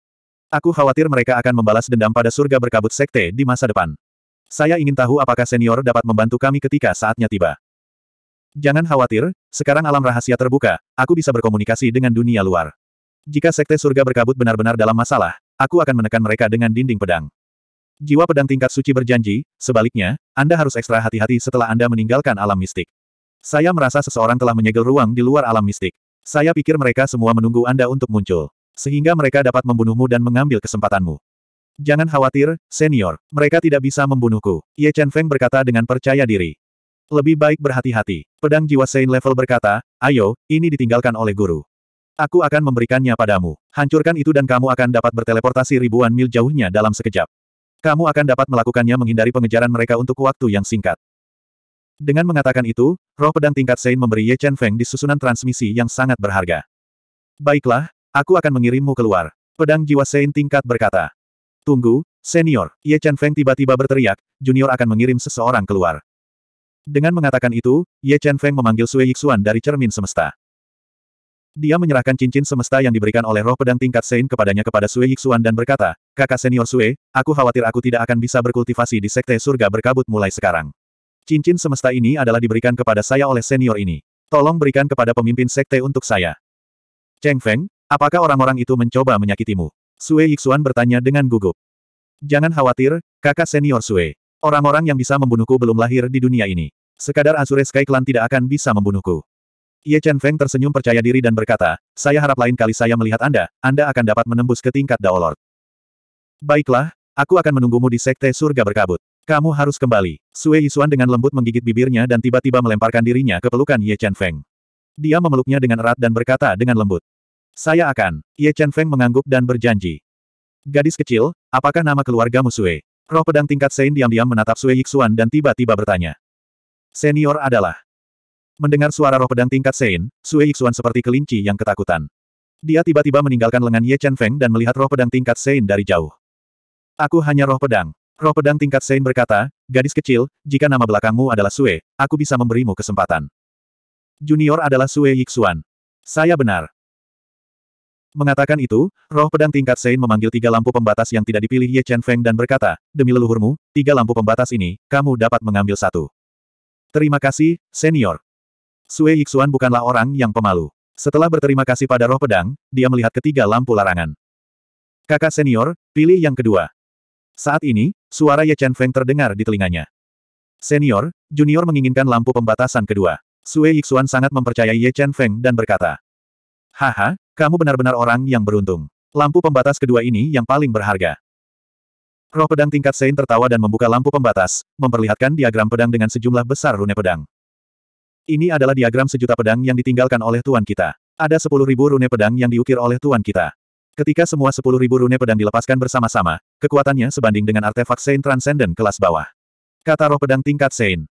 Aku khawatir mereka akan membalas dendam pada surga berkabut sekte di masa depan. Saya ingin tahu apakah senior dapat membantu kami ketika saatnya tiba. Jangan khawatir, sekarang alam rahasia terbuka, aku bisa berkomunikasi dengan dunia luar. Jika sekte surga berkabut benar-benar dalam masalah, aku akan menekan mereka dengan dinding pedang. Jiwa pedang tingkat suci berjanji, sebaliknya, Anda harus ekstra hati-hati setelah Anda meninggalkan alam mistik. Saya merasa seseorang telah menyegel ruang di luar alam mistik. Saya pikir mereka semua menunggu Anda untuk muncul. Sehingga mereka dapat membunuhmu dan mengambil kesempatanmu. Jangan khawatir, senior. Mereka tidak bisa membunuhku. Ye Chen Feng berkata dengan percaya diri. Lebih baik berhati-hati. Pedang jiwa Saint Level berkata, ayo, ini ditinggalkan oleh guru. Aku akan memberikannya padamu. Hancurkan itu dan kamu akan dapat berteleportasi ribuan mil jauhnya dalam sekejap. Kamu akan dapat melakukannya menghindari pengejaran mereka untuk waktu yang singkat. Dengan mengatakan itu, roh pedang tingkat Sein memberi Ye Chen Feng di susunan transmisi yang sangat berharga. Baiklah, aku akan mengirimmu keluar. Pedang jiwa Sein tingkat berkata. Tunggu, senior. Ye Chen Feng tiba-tiba berteriak, junior akan mengirim seseorang keluar. Dengan mengatakan itu, Ye Chen Feng memanggil Sue Yixuan dari cermin semesta. Dia menyerahkan cincin semesta yang diberikan oleh roh pedang tingkat Sein kepadanya kepada Sue Yixuan dan berkata, kakak senior Sue, aku khawatir aku tidak akan bisa berkultivasi di sekte surga berkabut mulai sekarang. Cincin semesta ini adalah diberikan kepada saya oleh senior ini. Tolong berikan kepada pemimpin sekte untuk saya. Cheng Feng, apakah orang-orang itu mencoba menyakitimu? Sue Yixuan bertanya dengan gugup. Jangan khawatir, kakak senior Sue. Orang-orang yang bisa membunuhku belum lahir di dunia ini. Sekadar Azure Sky Clan tidak akan bisa membunuhku. Ye Chen Feng tersenyum percaya diri dan berkata, saya harap lain kali saya melihat Anda, Anda akan dapat menembus ke tingkat Daolord. Baiklah, aku akan menunggumu di Sekte Surga Berkabut. Kamu harus kembali. Sue Yisuan dengan lembut menggigit bibirnya dan tiba-tiba melemparkan dirinya ke pelukan Ye Chen Feng. Dia memeluknya dengan erat dan berkata dengan lembut. Saya akan. Ye Chen Feng mengangguk dan berjanji. Gadis kecil, apakah nama keluargamu Sue? Roh pedang tingkat Sein diam-diam menatap Sue Yixuan dan tiba-tiba bertanya. Senior adalah. Mendengar suara roh pedang tingkat Sein, Sue Yixuan seperti kelinci yang ketakutan. Dia tiba-tiba meninggalkan lengan Ye Chen Feng dan melihat roh pedang tingkat Sein dari jauh. Aku hanya roh pedang. Roh pedang tingkat Sein berkata, gadis kecil, jika nama belakangmu adalah Sue, aku bisa memberimu kesempatan. Junior adalah Sue Yixuan. Saya benar. Mengatakan itu, roh pedang tingkat Sein memanggil tiga lampu pembatas yang tidak dipilih Ye Chen Feng dan berkata, demi leluhurmu, tiga lampu pembatas ini, kamu dapat mengambil satu. Terima kasih, senior. Sue Yixuan bukanlah orang yang pemalu. Setelah berterima kasih pada roh pedang, dia melihat ketiga lampu larangan. Kakak senior, pilih yang kedua. Saat ini, suara Ye Chen Feng terdengar di telinganya. Senior, junior menginginkan lampu pembatasan kedua. Sue Yixuan sangat mempercayai Ye Chen Feng dan berkata, Haha, kamu benar-benar orang yang beruntung. Lampu pembatas kedua ini yang paling berharga. Roh pedang tingkat Sein tertawa dan membuka lampu pembatas, memperlihatkan diagram pedang dengan sejumlah besar rune pedang. Ini adalah diagram sejuta pedang yang ditinggalkan oleh Tuan kita. Ada sepuluh ribu rune pedang yang diukir oleh Tuan kita. Ketika semua ribu rune pedang dilepaskan bersama-sama, kekuatannya sebanding dengan artefak saint Transcendent kelas bawah. Kata roh pedang tingkat Saint.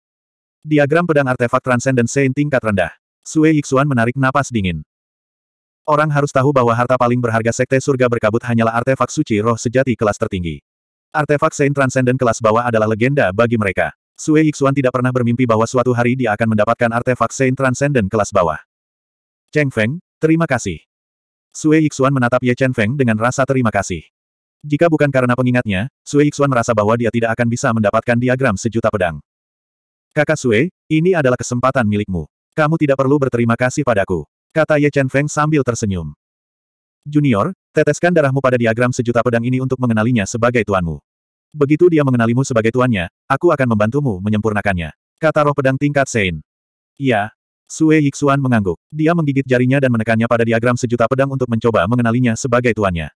Diagram pedang artefak Transcendent Saint tingkat rendah. Sue Yixuan menarik napas dingin. Orang harus tahu bahwa harta paling berharga Sekte Surga Berkabut hanyalah artefak suci roh sejati kelas tertinggi. Artefak Saint Transcendent kelas bawah adalah legenda bagi mereka. Sue Yixuan tidak pernah bermimpi bahwa suatu hari dia akan mendapatkan artefak Saint Transcendent kelas bawah. Cheng Feng, terima kasih. Sue Yixuan menatap Ye Chen Feng dengan rasa terima kasih. Jika bukan karena pengingatnya, Sue Yixuan merasa bahwa dia tidak akan bisa mendapatkan diagram sejuta pedang. Kakak Sue, ini adalah kesempatan milikmu. Kamu tidak perlu berterima kasih padaku. Kata Ye Chen Feng sambil tersenyum. Junior, teteskan darahmu pada diagram sejuta pedang ini untuk mengenalinya sebagai tuanmu. Begitu dia mengenalimu sebagai tuannya, aku akan membantumu menyempurnakannya. Kata roh pedang tingkat Sein. Iya, Sue Yixuan mengangguk. Dia menggigit jarinya dan menekannya pada diagram sejuta pedang untuk mencoba mengenalinya sebagai tuannya.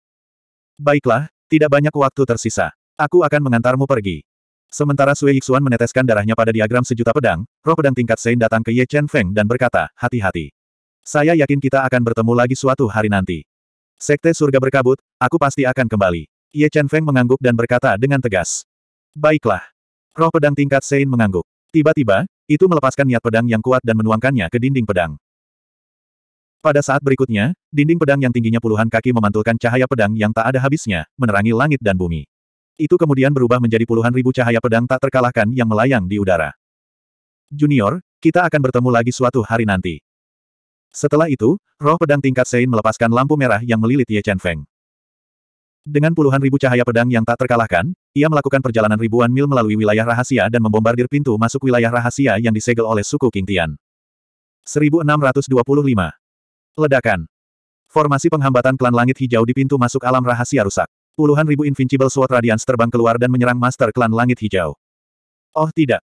Baiklah, tidak banyak waktu tersisa. Aku akan mengantarmu pergi. Sementara Sue Yixuan meneteskan darahnya pada diagram sejuta pedang, roh pedang tingkat Sein datang ke Ye Chen Feng dan berkata, hati-hati. Saya yakin kita akan bertemu lagi suatu hari nanti. Sekte surga berkabut, aku pasti akan kembali. Ye Chen Feng mengangguk dan berkata dengan tegas. Baiklah. Roh pedang tingkat Sein mengangguk. Tiba-tiba, itu melepaskan niat pedang yang kuat dan menuangkannya ke dinding pedang. Pada saat berikutnya, dinding pedang yang tingginya puluhan kaki memantulkan cahaya pedang yang tak ada habisnya, menerangi langit dan bumi. Itu kemudian berubah menjadi puluhan ribu cahaya pedang tak terkalahkan yang melayang di udara. Junior, kita akan bertemu lagi suatu hari nanti. Setelah itu, roh pedang tingkat Sein melepaskan lampu merah yang melilit Ye Chen Feng. Dengan puluhan ribu cahaya pedang yang tak terkalahkan, ia melakukan perjalanan ribuan mil melalui wilayah rahasia dan membombardir pintu masuk wilayah rahasia yang disegel oleh suku King Tian. 1625. Ledakan. Formasi penghambatan klan langit hijau di pintu masuk alam rahasia rusak. Puluhan ribu Invincible Sword Radiance terbang keluar dan menyerang Master Klan Langit Hijau. Oh tidak.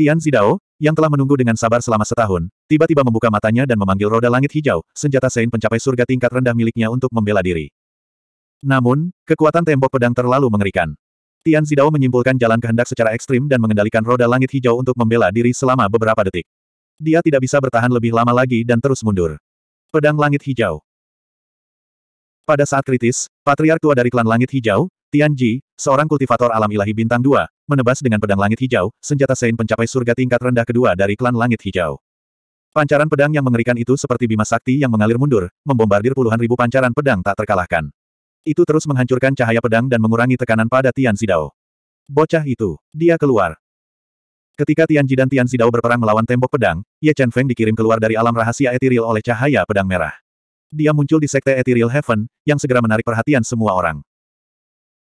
Tian Zidao, yang telah menunggu dengan sabar selama setahun, tiba-tiba membuka matanya dan memanggil roda langit hijau, senjata Sein pencapai surga tingkat rendah miliknya untuk membela diri. Namun, kekuatan tembok pedang terlalu mengerikan. Tian Zidao menyimpulkan jalan kehendak secara ekstrim dan mengendalikan roda langit hijau untuk membela diri selama beberapa detik. Dia tidak bisa bertahan lebih lama lagi dan terus mundur. Pedang langit hijau. Pada saat kritis, Patriark tua dari klan langit hijau, Tian Ji, seorang kultivator alam ilahi bintang dua, menebas dengan pedang langit hijau, senjata Sein pencapai surga tingkat rendah kedua dari klan langit hijau. Pancaran pedang yang mengerikan itu seperti bima sakti yang mengalir mundur, membombardir puluhan ribu pancaran pedang tak terkalahkan. Itu terus menghancurkan cahaya pedang dan mengurangi tekanan pada Tian Sidao. Bocah itu, dia keluar. Ketika Tian Ji dan Tian Sidao berperang melawan tembok pedang, Ye Chen Feng dikirim keluar dari alam rahasia etiril oleh cahaya pedang merah. Dia muncul di sekte etiril heaven, yang segera menarik perhatian semua orang.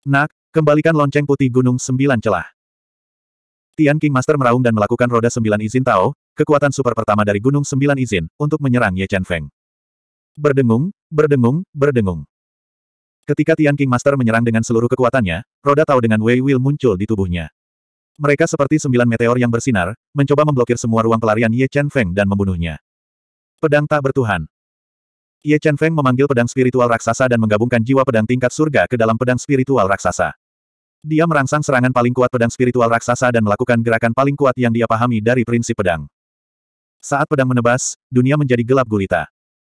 Nak, kembalikan lonceng putih gunung sembilan celah. Tian King Master meraung dan melakukan roda sembilan izin Tao, kekuatan super pertama dari gunung sembilan izin, untuk menyerang Ye Chen Feng. Berdengung, berdengung, berdengung. Ketika Tian King Master menyerang dengan seluruh kekuatannya, roda tahu dengan Wei Will muncul di tubuhnya. Mereka seperti sembilan meteor yang bersinar, mencoba memblokir semua ruang pelarian Ye Chen Feng dan membunuhnya. Pedang tak bertuhan. Ye Chen Feng memanggil pedang spiritual raksasa dan menggabungkan jiwa pedang tingkat surga ke dalam pedang spiritual raksasa. Dia merangsang serangan paling kuat pedang spiritual raksasa dan melakukan gerakan paling kuat yang dia pahami dari prinsip pedang. Saat pedang menebas, dunia menjadi gelap gulita.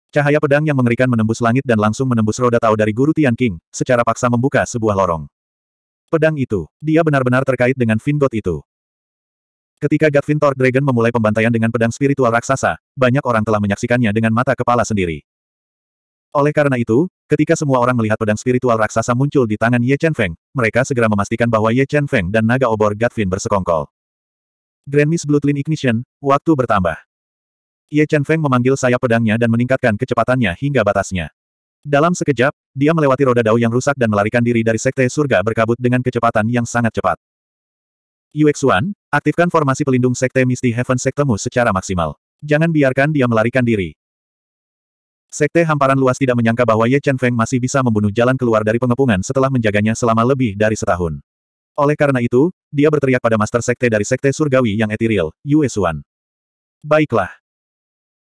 Cahaya pedang yang mengerikan menembus langit dan langsung menembus roda Tao dari Guru Tian King, secara paksa membuka sebuah lorong. Pedang itu, dia benar-benar terkait dengan Vingot itu. Ketika Gatvin Thor Dragon memulai pembantaian dengan pedang spiritual raksasa, banyak orang telah menyaksikannya dengan mata kepala sendiri. Oleh karena itu, ketika semua orang melihat pedang spiritual raksasa muncul di tangan Ye Chen Feng, mereka segera memastikan bahwa Ye Chen Feng dan naga obor Gatvin bersekongkol. Grand Miss Bloodline Ignition, waktu bertambah. Ye Chen Feng memanggil sayap pedangnya dan meningkatkan kecepatannya hingga batasnya. Dalam sekejap, dia melewati roda dao yang rusak dan melarikan diri dari sekte surga berkabut dengan kecepatan yang sangat cepat. Yue Xuan, aktifkan formasi pelindung sekte Misty Heaven sektemu secara maksimal. Jangan biarkan dia melarikan diri. Sekte hamparan luas tidak menyangka bahwa Ye Chen Feng masih bisa membunuh jalan keluar dari pengepungan setelah menjaganya selama lebih dari setahun. Oleh karena itu, dia berteriak pada master sekte dari sekte surgawi yang etiril, Yue Xuan. Baiklah,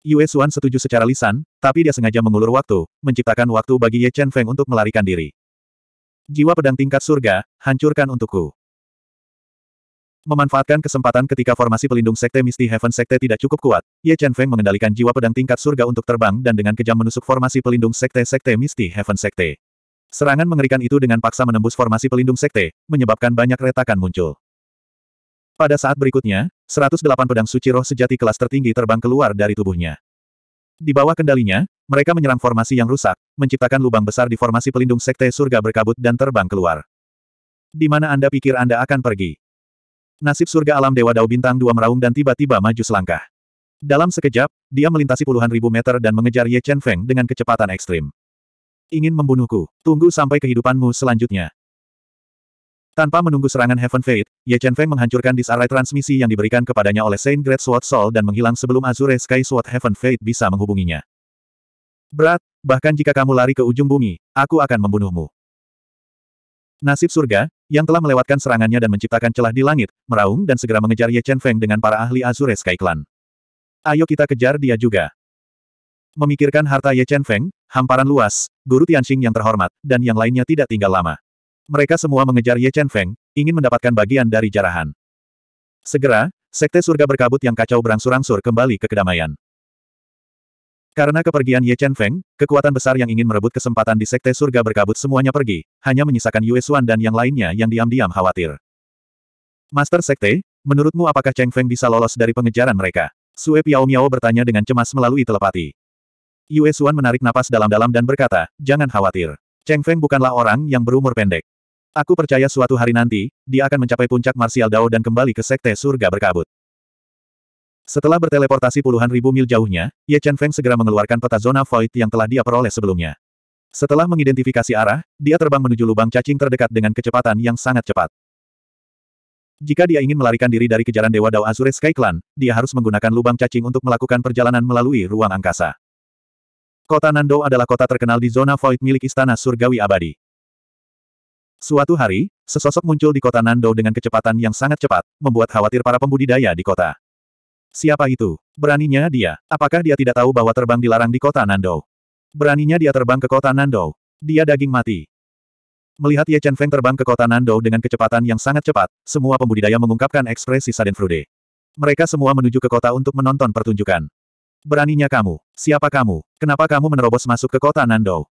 Yue Xuan setuju secara lisan, tapi dia sengaja mengulur waktu, menciptakan waktu bagi Ye Chen Feng untuk melarikan diri. Jiwa pedang tingkat surga, hancurkan untukku. Memanfaatkan kesempatan ketika formasi pelindung Sekte Misty Heaven Sekte tidak cukup kuat, Ye Chen Feng mengendalikan jiwa pedang tingkat surga untuk terbang dan dengan kejam menusuk formasi pelindung Sekte Sekte Misty Heaven Sekte. Serangan mengerikan itu dengan paksa menembus formasi pelindung Sekte, menyebabkan banyak retakan muncul. Pada saat berikutnya, 108 pedang suci roh sejati kelas tertinggi terbang keluar dari tubuhnya. Di bawah kendalinya, mereka menyerang formasi yang rusak, menciptakan lubang besar di formasi pelindung sekte surga berkabut dan terbang keluar. Di mana Anda pikir Anda akan pergi? Nasib surga alam Dewa Dao Bintang dua meraung dan tiba-tiba maju selangkah. Dalam sekejap, dia melintasi puluhan ribu meter dan mengejar Ye Chen Feng dengan kecepatan ekstrim. Ingin membunuhku, tunggu sampai kehidupanmu selanjutnya. Tanpa menunggu serangan Heaven Fate, Ye Chen Feng menghancurkan disarai transmisi yang diberikan kepadanya oleh Saint Great Sword Soul dan menghilang sebelum Azure Sky Sword Heaven Fate bisa menghubunginya. Berat, bahkan jika kamu lari ke ujung bumi, aku akan membunuhmu. Nasib surga, yang telah melewatkan serangannya dan menciptakan celah di langit, meraung dan segera mengejar Ye Chen Feng dengan para ahli Azure Sky Clan. Ayo kita kejar dia juga. Memikirkan harta Ye Chen Feng, hamparan luas, guru Tianxing yang terhormat, dan yang lainnya tidak tinggal lama. Mereka semua mengejar Ye Chen Feng, ingin mendapatkan bagian dari jarahan. Segera, sekte surga berkabut yang kacau berangsur-angsur kembali ke kedamaian. Karena kepergian Ye Chen Feng, kekuatan besar yang ingin merebut kesempatan di sekte surga berkabut semuanya pergi, hanya menyisakan Yue Xuan dan yang lainnya yang diam-diam khawatir. Master Sekte, menurutmu apakah Cheng Feng bisa lolos dari pengejaran mereka? Sue Piao Miao bertanya dengan cemas melalui telepati. Yue Xuan menarik napas dalam-dalam dan berkata, jangan khawatir. Cheng Feng bukanlah orang yang berumur pendek. Aku percaya suatu hari nanti, dia akan mencapai puncak Marsial Dao dan kembali ke Sekte Surga Berkabut. Setelah berteleportasi puluhan ribu mil jauhnya, Ye Chen Feng segera mengeluarkan peta zona void yang telah dia peroleh sebelumnya. Setelah mengidentifikasi arah, dia terbang menuju lubang cacing terdekat dengan kecepatan yang sangat cepat. Jika dia ingin melarikan diri dari kejaran Dewa Dao Azure Sky Clan, dia harus menggunakan lubang cacing untuk melakukan perjalanan melalui ruang angkasa. Kota Nando adalah kota terkenal di zona void milik Istana Surgawi Abadi. Suatu hari, sesosok muncul di kota Nando dengan kecepatan yang sangat cepat, membuat khawatir para pembudidaya di kota. Siapa itu? Beraninya dia. Apakah dia tidak tahu bahwa terbang dilarang di kota Nando? Beraninya dia terbang ke kota Nando. Dia daging mati. Melihat Ye Chen Feng terbang ke kota Nando dengan kecepatan yang sangat cepat, semua pembudidaya mengungkapkan ekspresi saden Frude. Mereka semua menuju ke kota untuk menonton pertunjukan. Beraninya kamu. Siapa kamu? Kenapa kamu menerobos masuk ke kota Nando?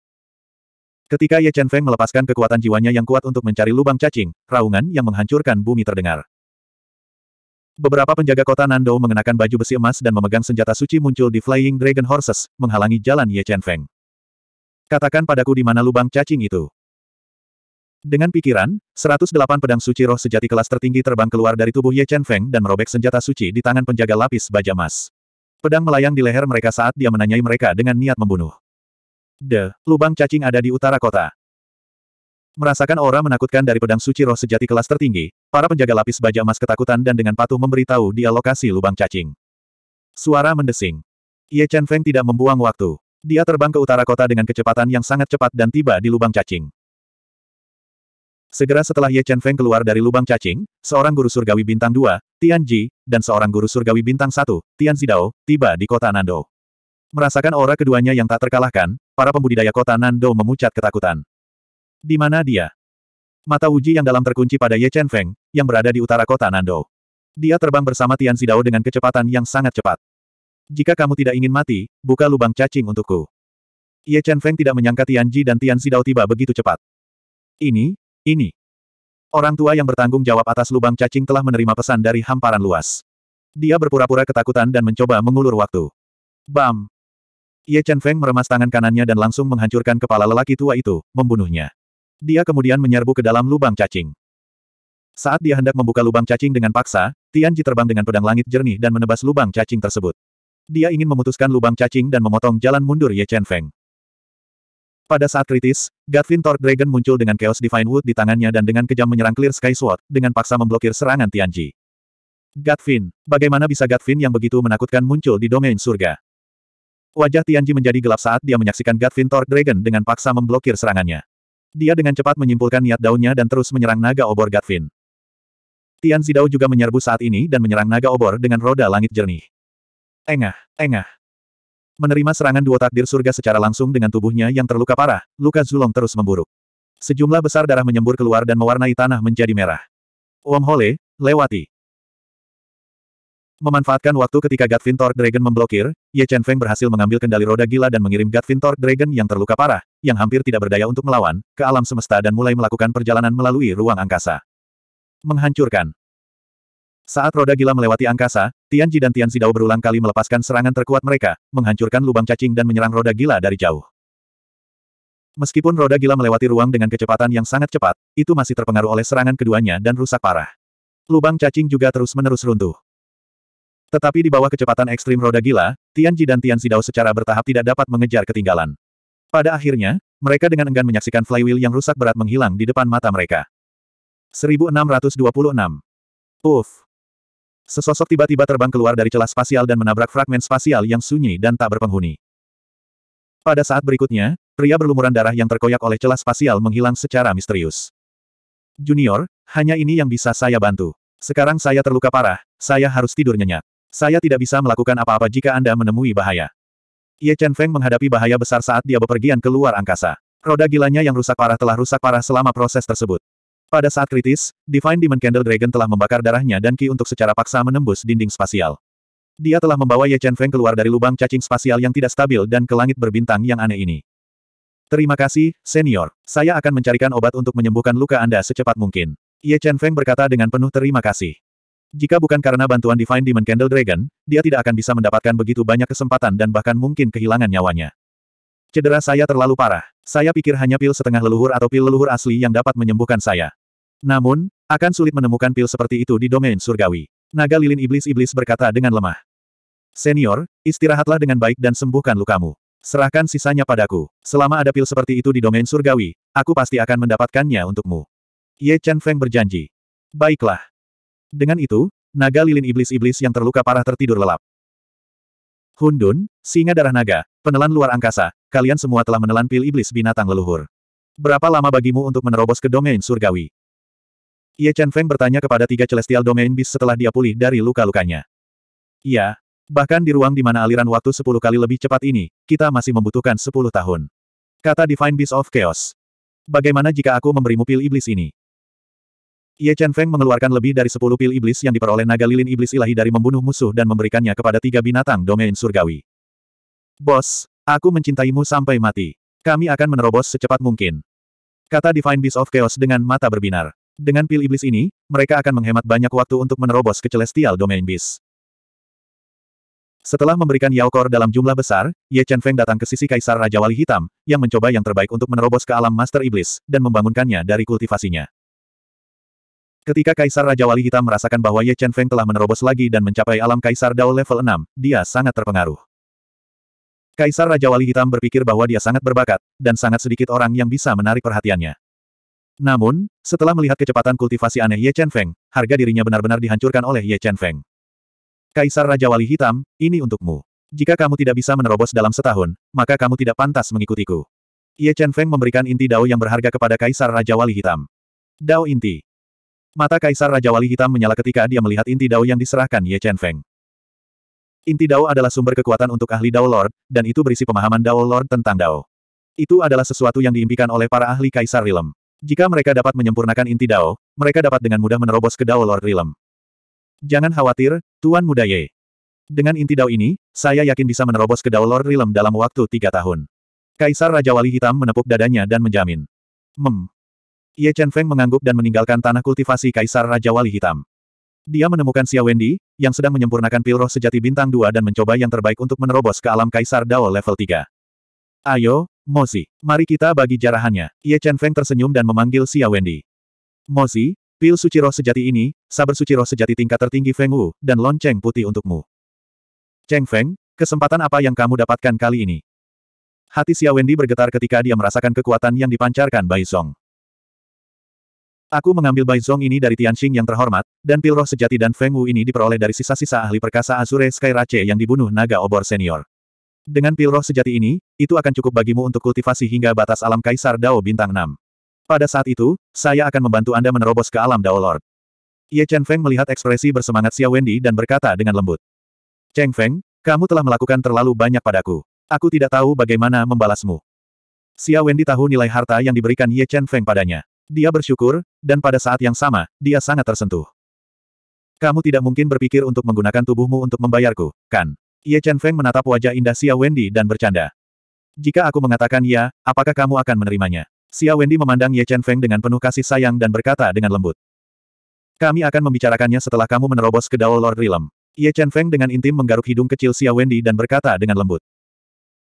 Ketika Ye Chen Feng melepaskan kekuatan jiwanya yang kuat untuk mencari lubang cacing, raungan yang menghancurkan bumi terdengar. Beberapa penjaga kota Nando mengenakan baju besi emas dan memegang senjata suci muncul di Flying Dragon Horses, menghalangi jalan Ye Chen Feng. Katakan padaku di mana lubang cacing itu. Dengan pikiran, 108 pedang suci roh sejati kelas tertinggi terbang keluar dari tubuh Ye Chen Feng dan merobek senjata suci di tangan penjaga lapis baja emas. Pedang melayang di leher mereka saat dia menanyai mereka dengan niat membunuh. De, lubang cacing ada di utara kota. Merasakan aura menakutkan dari pedang suci roh sejati kelas tertinggi, para penjaga lapis baja emas ketakutan dan dengan patuh memberitahu dia lokasi lubang cacing. Suara mendesing. Ye Chen Feng tidak membuang waktu. Dia terbang ke utara kota dengan kecepatan yang sangat cepat dan tiba di lubang cacing. Segera setelah Ye Chen Feng keluar dari lubang cacing, seorang guru surgawi bintang 2, Tian Ji, dan seorang guru surgawi bintang 1, Tian Zidao, tiba di kota Nando. Merasakan aura keduanya yang tak terkalahkan, para pembudidaya kota Nando memucat ketakutan. Di mana dia? Mata Wuji yang dalam terkunci pada Ye Chen Feng, yang berada di utara kota Nando. Dia terbang bersama Tian Sidao dengan kecepatan yang sangat cepat. Jika kamu tidak ingin mati, buka lubang cacing untukku. Ye Chen Feng tidak menyangka Tian Ji dan Tian Sidao tiba begitu cepat. Ini, ini. Orang tua yang bertanggung jawab atas lubang cacing telah menerima pesan dari hamparan luas. Dia berpura-pura ketakutan dan mencoba mengulur waktu. Bam! Ye Chen Feng meremas tangan kanannya dan langsung menghancurkan kepala lelaki tua itu, membunuhnya. Dia kemudian menyerbu ke dalam lubang cacing. Saat dia hendak membuka lubang cacing dengan paksa, Tian Ji terbang dengan pedang langit jernih dan menebas lubang cacing tersebut. Dia ingin memutuskan lubang cacing dan memotong jalan mundur Ye Chen Feng. Pada saat kritis, Godwin Thor Dragon muncul dengan Chaos Divine Wood di tangannya dan dengan kejam menyerang Clear Sky Sword, dengan paksa memblokir serangan Tian Tianji. Godwin, bagaimana bisa Godwin yang begitu menakutkan muncul di domain surga? Wajah Tianji menjadi gelap saat dia menyaksikan Gatvin Thor Dragon dengan paksa memblokir serangannya. Dia dengan cepat menyimpulkan niat daunnya dan terus menyerang naga obor Gatvin. Tian Zidao juga menyerbu saat ini dan menyerang naga obor dengan roda langit jernih. Engah, engah. Menerima serangan dua takdir surga secara langsung dengan tubuhnya yang terluka parah, luka Zulong terus memburuk. Sejumlah besar darah menyembur keluar dan mewarnai tanah menjadi merah. Wong Hole, lewati. Memanfaatkan waktu ketika God Vintor Dragon memblokir, Ye Chen Feng berhasil mengambil kendali roda gila dan mengirim God Vintor Dragon yang terluka parah, yang hampir tidak berdaya untuk melawan, ke alam semesta dan mulai melakukan perjalanan melalui ruang angkasa. Menghancurkan. Saat roda gila melewati angkasa, Tianji dan Tian Dao berulang kali melepaskan serangan terkuat mereka, menghancurkan lubang cacing dan menyerang roda gila dari jauh. Meskipun roda gila melewati ruang dengan kecepatan yang sangat cepat, itu masih terpengaruh oleh serangan keduanya dan rusak parah. Lubang cacing juga terus-menerus runtuh. Tetapi di bawah kecepatan ekstrim roda gila, Tianji dan Dao secara bertahap tidak dapat mengejar ketinggalan. Pada akhirnya, mereka dengan enggan menyaksikan flywheel yang rusak berat menghilang di depan mata mereka. 1626 Uff. Sesosok tiba-tiba terbang keluar dari celah spasial dan menabrak fragmen spasial yang sunyi dan tak berpenghuni. Pada saat berikutnya, pria berlumuran darah yang terkoyak oleh celah spasial menghilang secara misterius. Junior, hanya ini yang bisa saya bantu. Sekarang saya terluka parah, saya harus tidur nyenyak. Saya tidak bisa melakukan apa-apa jika Anda menemui bahaya. Ye Chen Feng menghadapi bahaya besar saat dia bepergian ke luar angkasa. Roda gilanya yang rusak parah telah rusak parah selama proses tersebut. Pada saat kritis, Divine Demon Candle Dragon telah membakar darahnya dan Ki untuk secara paksa menembus dinding spasial. Dia telah membawa Ye Chen Feng keluar dari lubang cacing spasial yang tidak stabil dan ke langit berbintang yang aneh ini. Terima kasih, senior. Saya akan mencarikan obat untuk menyembuhkan luka Anda secepat mungkin. Ye Chen Feng berkata dengan penuh terima kasih. Jika bukan karena bantuan Divine Demon Candle Dragon, dia tidak akan bisa mendapatkan begitu banyak kesempatan dan bahkan mungkin kehilangan nyawanya. Cedera saya terlalu parah. Saya pikir hanya pil setengah leluhur atau pil leluhur asli yang dapat menyembuhkan saya. Namun, akan sulit menemukan pil seperti itu di domain surgawi. Naga lilin iblis-iblis berkata dengan lemah. Senior, istirahatlah dengan baik dan sembuhkan lukamu. Serahkan sisanya padaku. Selama ada pil seperti itu di domain surgawi, aku pasti akan mendapatkannya untukmu. Ye Chen Feng berjanji. Baiklah, dengan itu, naga lilin iblis-iblis yang terluka parah tertidur lelap. Hundun, singa darah naga, penelan luar angkasa, kalian semua telah menelan pil iblis binatang leluhur. Berapa lama bagimu untuk menerobos ke domain surgawi? Ye Chen Feng bertanya kepada tiga celestial domain bis setelah dia pulih dari luka-lukanya. Ya, bahkan di ruang di mana aliran waktu sepuluh kali lebih cepat ini, kita masih membutuhkan sepuluh tahun. Kata Divine Beast of Chaos. Bagaimana jika aku memberimu pil iblis ini? Ye Chen Feng mengeluarkan lebih dari sepuluh pil iblis yang diperoleh naga lilin iblis ilahi dari membunuh musuh dan memberikannya kepada tiga binatang domain surgawi. Bos, aku mencintaimu sampai mati. Kami akan menerobos secepat mungkin. Kata Divine Beast of Chaos dengan mata berbinar. Dengan pil iblis ini, mereka akan menghemat banyak waktu untuk menerobos ke Celestial Domain Beast. Setelah memberikan Yao Yaokor dalam jumlah besar, Ye Chen Feng datang ke sisi Kaisar Raja Wali Hitam, yang mencoba yang terbaik untuk menerobos ke alam Master Iblis, dan membangunkannya dari kultivasinya. Ketika Kaisar Raja Wali Hitam merasakan bahwa Ye Chen Feng telah menerobos lagi dan mencapai alam Kaisar Dao level 6, dia sangat terpengaruh. Kaisar Raja Wali Hitam berpikir bahwa dia sangat berbakat, dan sangat sedikit orang yang bisa menarik perhatiannya. Namun, setelah melihat kecepatan kultivasi aneh Ye Chen Feng, harga dirinya benar-benar dihancurkan oleh Ye Chen Feng. Kaisar Raja Wali Hitam, ini untukmu. Jika kamu tidak bisa menerobos dalam setahun, maka kamu tidak pantas mengikutiku. Ye Chen Feng memberikan inti dao yang berharga kepada Kaisar Raja Wali Hitam. Dao inti. Mata Kaisar Raja Wali Hitam menyala ketika dia melihat inti dao yang diserahkan Ye Chen Feng. Inti dao adalah sumber kekuatan untuk ahli dao Lord, dan itu berisi pemahaman dao Lord tentang dao. Itu adalah sesuatu yang diimpikan oleh para ahli Kaisar Rilem. Jika mereka dapat menyempurnakan inti dao, mereka dapat dengan mudah menerobos ke dao Lord Rilem. Jangan khawatir, Tuan Muda Ye. Dengan inti dao ini, saya yakin bisa menerobos ke dao Lord Rilem dalam waktu tiga tahun. Kaisar Raja Wali Hitam menepuk dadanya dan menjamin. Mem, Ye Chen Feng mengangguk dan meninggalkan tanah kultivasi Kaisar Raja Wali Hitam. Dia menemukan Xia Wendy, yang sedang menyempurnakan pil roh sejati bintang 2 dan mencoba yang terbaik untuk menerobos ke alam Kaisar Dao level 3. Ayo, Mozi, mari kita bagi jarahannya. Ye Chen Feng tersenyum dan memanggil Xia Wendy. Mozi, pil suci roh sejati ini, sabar suci roh sejati tingkat tertinggi Feng Wu, dan lonceng putih untukmu. Cheng Feng, kesempatan apa yang kamu dapatkan kali ini? Hati Xia Wendy bergetar ketika dia merasakan kekuatan yang dipancarkan Bai Song. Aku mengambil Bai Baizong ini dari Tianxing yang terhormat, dan pil roh sejati dan Feng Wu ini diperoleh dari sisa-sisa ahli perkasa Azure Sky Rache yang dibunuh naga obor senior. Dengan pil roh sejati ini, itu akan cukup bagimu untuk kultivasi hingga batas alam Kaisar Dao Bintang 6. Pada saat itu, saya akan membantu Anda menerobos ke alam Dao Lord. Ye Chen Feng melihat ekspresi bersemangat Xia Wendy dan berkata dengan lembut. Cheng Feng, kamu telah melakukan terlalu banyak padaku. Aku tidak tahu bagaimana membalasmu. Xia Wendy tahu nilai harta yang diberikan Ye Chen Feng padanya. Dia bersyukur, dan pada saat yang sama, dia sangat tersentuh. Kamu tidak mungkin berpikir untuk menggunakan tubuhmu untuk membayarku, kan? Ye Chen Feng menatap wajah indah Xia Wendy dan bercanda. Jika aku mengatakan ya, apakah kamu akan menerimanya? Xia Wendy memandang Ye Chen Feng dengan penuh kasih sayang dan berkata dengan lembut. Kami akan membicarakannya setelah kamu menerobos ke Dao Lord Realm. Ye Chen Feng dengan intim menggaruk hidung kecil Xia Wendy dan berkata dengan lembut.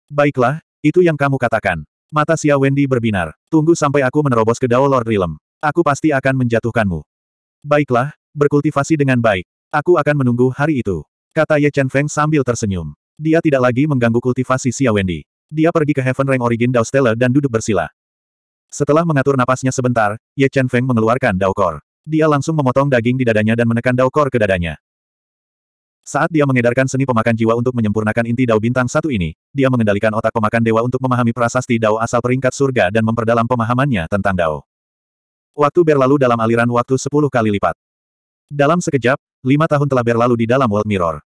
Baiklah, itu yang kamu katakan. Mata Xia Wendy berbinar. Tunggu sampai aku menerobos ke Dao Lord Realm. Aku pasti akan menjatuhkanmu. Baiklah, berkultivasi dengan baik. Aku akan menunggu hari itu. Kata Ye Chen Feng sambil tersenyum. Dia tidak lagi mengganggu kultivasi Xia Wendy. Dia pergi ke Heaven Rank Origin Dao Stella dan duduk bersila. Setelah mengatur napasnya sebentar, Ye Chen Feng mengeluarkan Dao Core. Dia langsung memotong daging di dadanya dan menekan Dao Core ke dadanya. Saat dia mengedarkan seni pemakan jiwa untuk menyempurnakan inti Dao Bintang satu ini, dia mengendalikan otak pemakan dewa untuk memahami prasasti Dao asal peringkat surga dan memperdalam pemahamannya tentang Dao. Waktu berlalu dalam aliran waktu sepuluh kali lipat. Dalam sekejap, lima tahun telah berlalu di dalam World Mirror.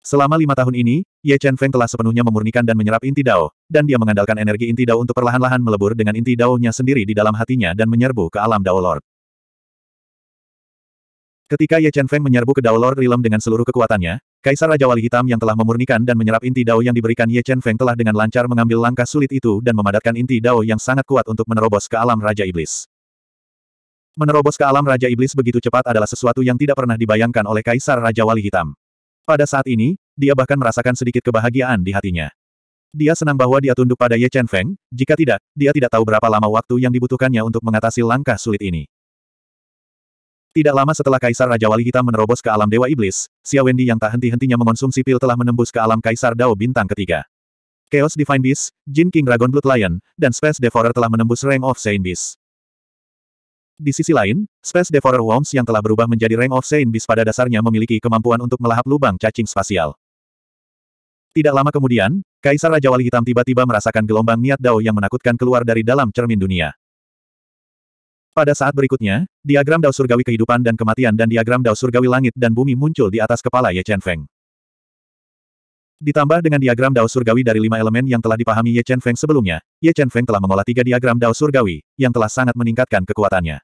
Selama lima tahun ini, Ye Chen Feng telah sepenuhnya memurnikan dan menyerap inti Dao, dan dia mengandalkan energi inti Dao untuk perlahan-lahan melebur dengan inti Dao-nya sendiri di dalam hatinya dan menyerbu ke alam Dao Lord. Ketika Ye Chen Feng menyerbu ke Dao Lord Realm dengan seluruh kekuatannya, Kaisar Raja Wali Hitam yang telah memurnikan dan menyerap inti Dao yang diberikan Ye Chen Feng telah dengan lancar mengambil langkah sulit itu dan memadatkan inti Dao yang sangat kuat untuk menerobos ke alam Raja Iblis. Menerobos ke alam Raja Iblis begitu cepat adalah sesuatu yang tidak pernah dibayangkan oleh Kaisar Raja Wali Hitam. Pada saat ini, dia bahkan merasakan sedikit kebahagiaan di hatinya. Dia senang bahwa dia tunduk pada Ye Chen Feng, jika tidak, dia tidak tahu berapa lama waktu yang dibutuhkannya untuk mengatasi langkah sulit ini. Tidak lama setelah Kaisar Raja Wali Hitam menerobos ke alam Dewa Iblis, Xia Wendy yang tak henti-hentinya mengonsumsi pil telah menembus ke alam Kaisar Dao Bintang ketiga. Chaos Divine Beast, Jin King Dragon Blood Lion, dan Space Devourer telah menembus Rank of Saint Beast. Di sisi lain, Space Devourer Worms yang telah berubah menjadi Rank of Saint Beast pada dasarnya memiliki kemampuan untuk melahap lubang cacing spasial. Tidak lama kemudian, Kaisar Raja Wali Hitam tiba-tiba merasakan gelombang niat Dao yang menakutkan keluar dari dalam cermin dunia. Pada saat berikutnya, diagram dao surgawi kehidupan dan kematian dan diagram dao surgawi langit dan bumi muncul di atas kepala Ye Chen Feng. Ditambah dengan diagram dao surgawi dari lima elemen yang telah dipahami Ye Chen Feng sebelumnya, Ye Chen Feng telah mengolah tiga diagram dao surgawi, yang telah sangat meningkatkan kekuatannya.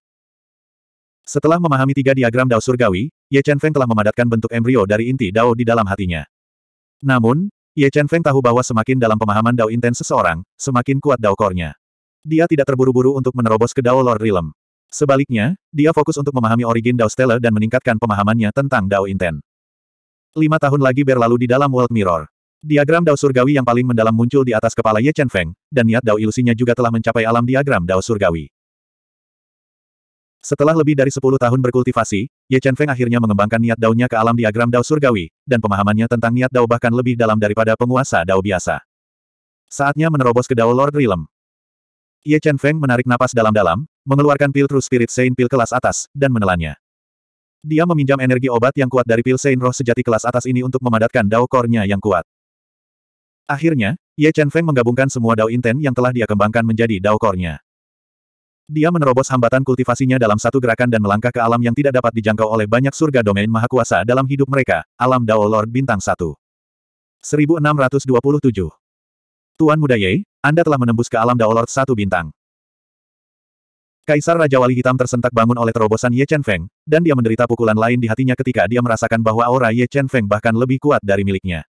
Setelah memahami tiga diagram dao surgawi, Ye Chen Feng telah memadatkan bentuk embrio dari inti dao di dalam hatinya. Namun, Ye Chen Feng tahu bahwa semakin dalam pemahaman dao intens seseorang, semakin kuat dao core dia tidak terburu-buru untuk menerobos ke Dao Lord Realm. Sebaliknya, dia fokus untuk memahami origin Dao Stella dan meningkatkan pemahamannya tentang Dao Inten. Lima tahun lagi berlalu di dalam World Mirror. Diagram Dao Surgawi yang paling mendalam muncul di atas kepala Ye Chen Feng, dan niat Dao ilusinya juga telah mencapai alam diagram Dao Surgawi. Setelah lebih dari 10 tahun berkultivasi, Ye Chen Feng akhirnya mengembangkan niat Dao-nya ke alam diagram Dao Surgawi, dan pemahamannya tentang niat Dao bahkan lebih dalam daripada penguasa Dao biasa. Saatnya menerobos ke Dao Lord Realm. Ye Chen Feng menarik napas dalam-dalam, mengeluarkan pil True Spirit Saint pil kelas atas, dan menelannya. Dia meminjam energi obat yang kuat dari pil Saint Roh sejati kelas atas ini untuk memadatkan Dao Core-nya yang kuat. Akhirnya, Ye Chen Feng menggabungkan semua Dao Inten yang telah dia kembangkan menjadi Dao Core-nya. Dia menerobos hambatan kultivasinya dalam satu gerakan dan melangkah ke alam yang tidak dapat dijangkau oleh banyak surga domain maha kuasa dalam hidup mereka, alam Dao Lord Bintang 1. 1627 Tuan Muda Ye, Anda telah menembus ke alam Daolord satu bintang. Kaisar Raja Wali Hitam tersentak bangun oleh terobosan Ye Chen Feng, dan dia menderita pukulan lain di hatinya ketika dia merasakan bahwa aura Ye Chen Feng bahkan lebih kuat dari miliknya.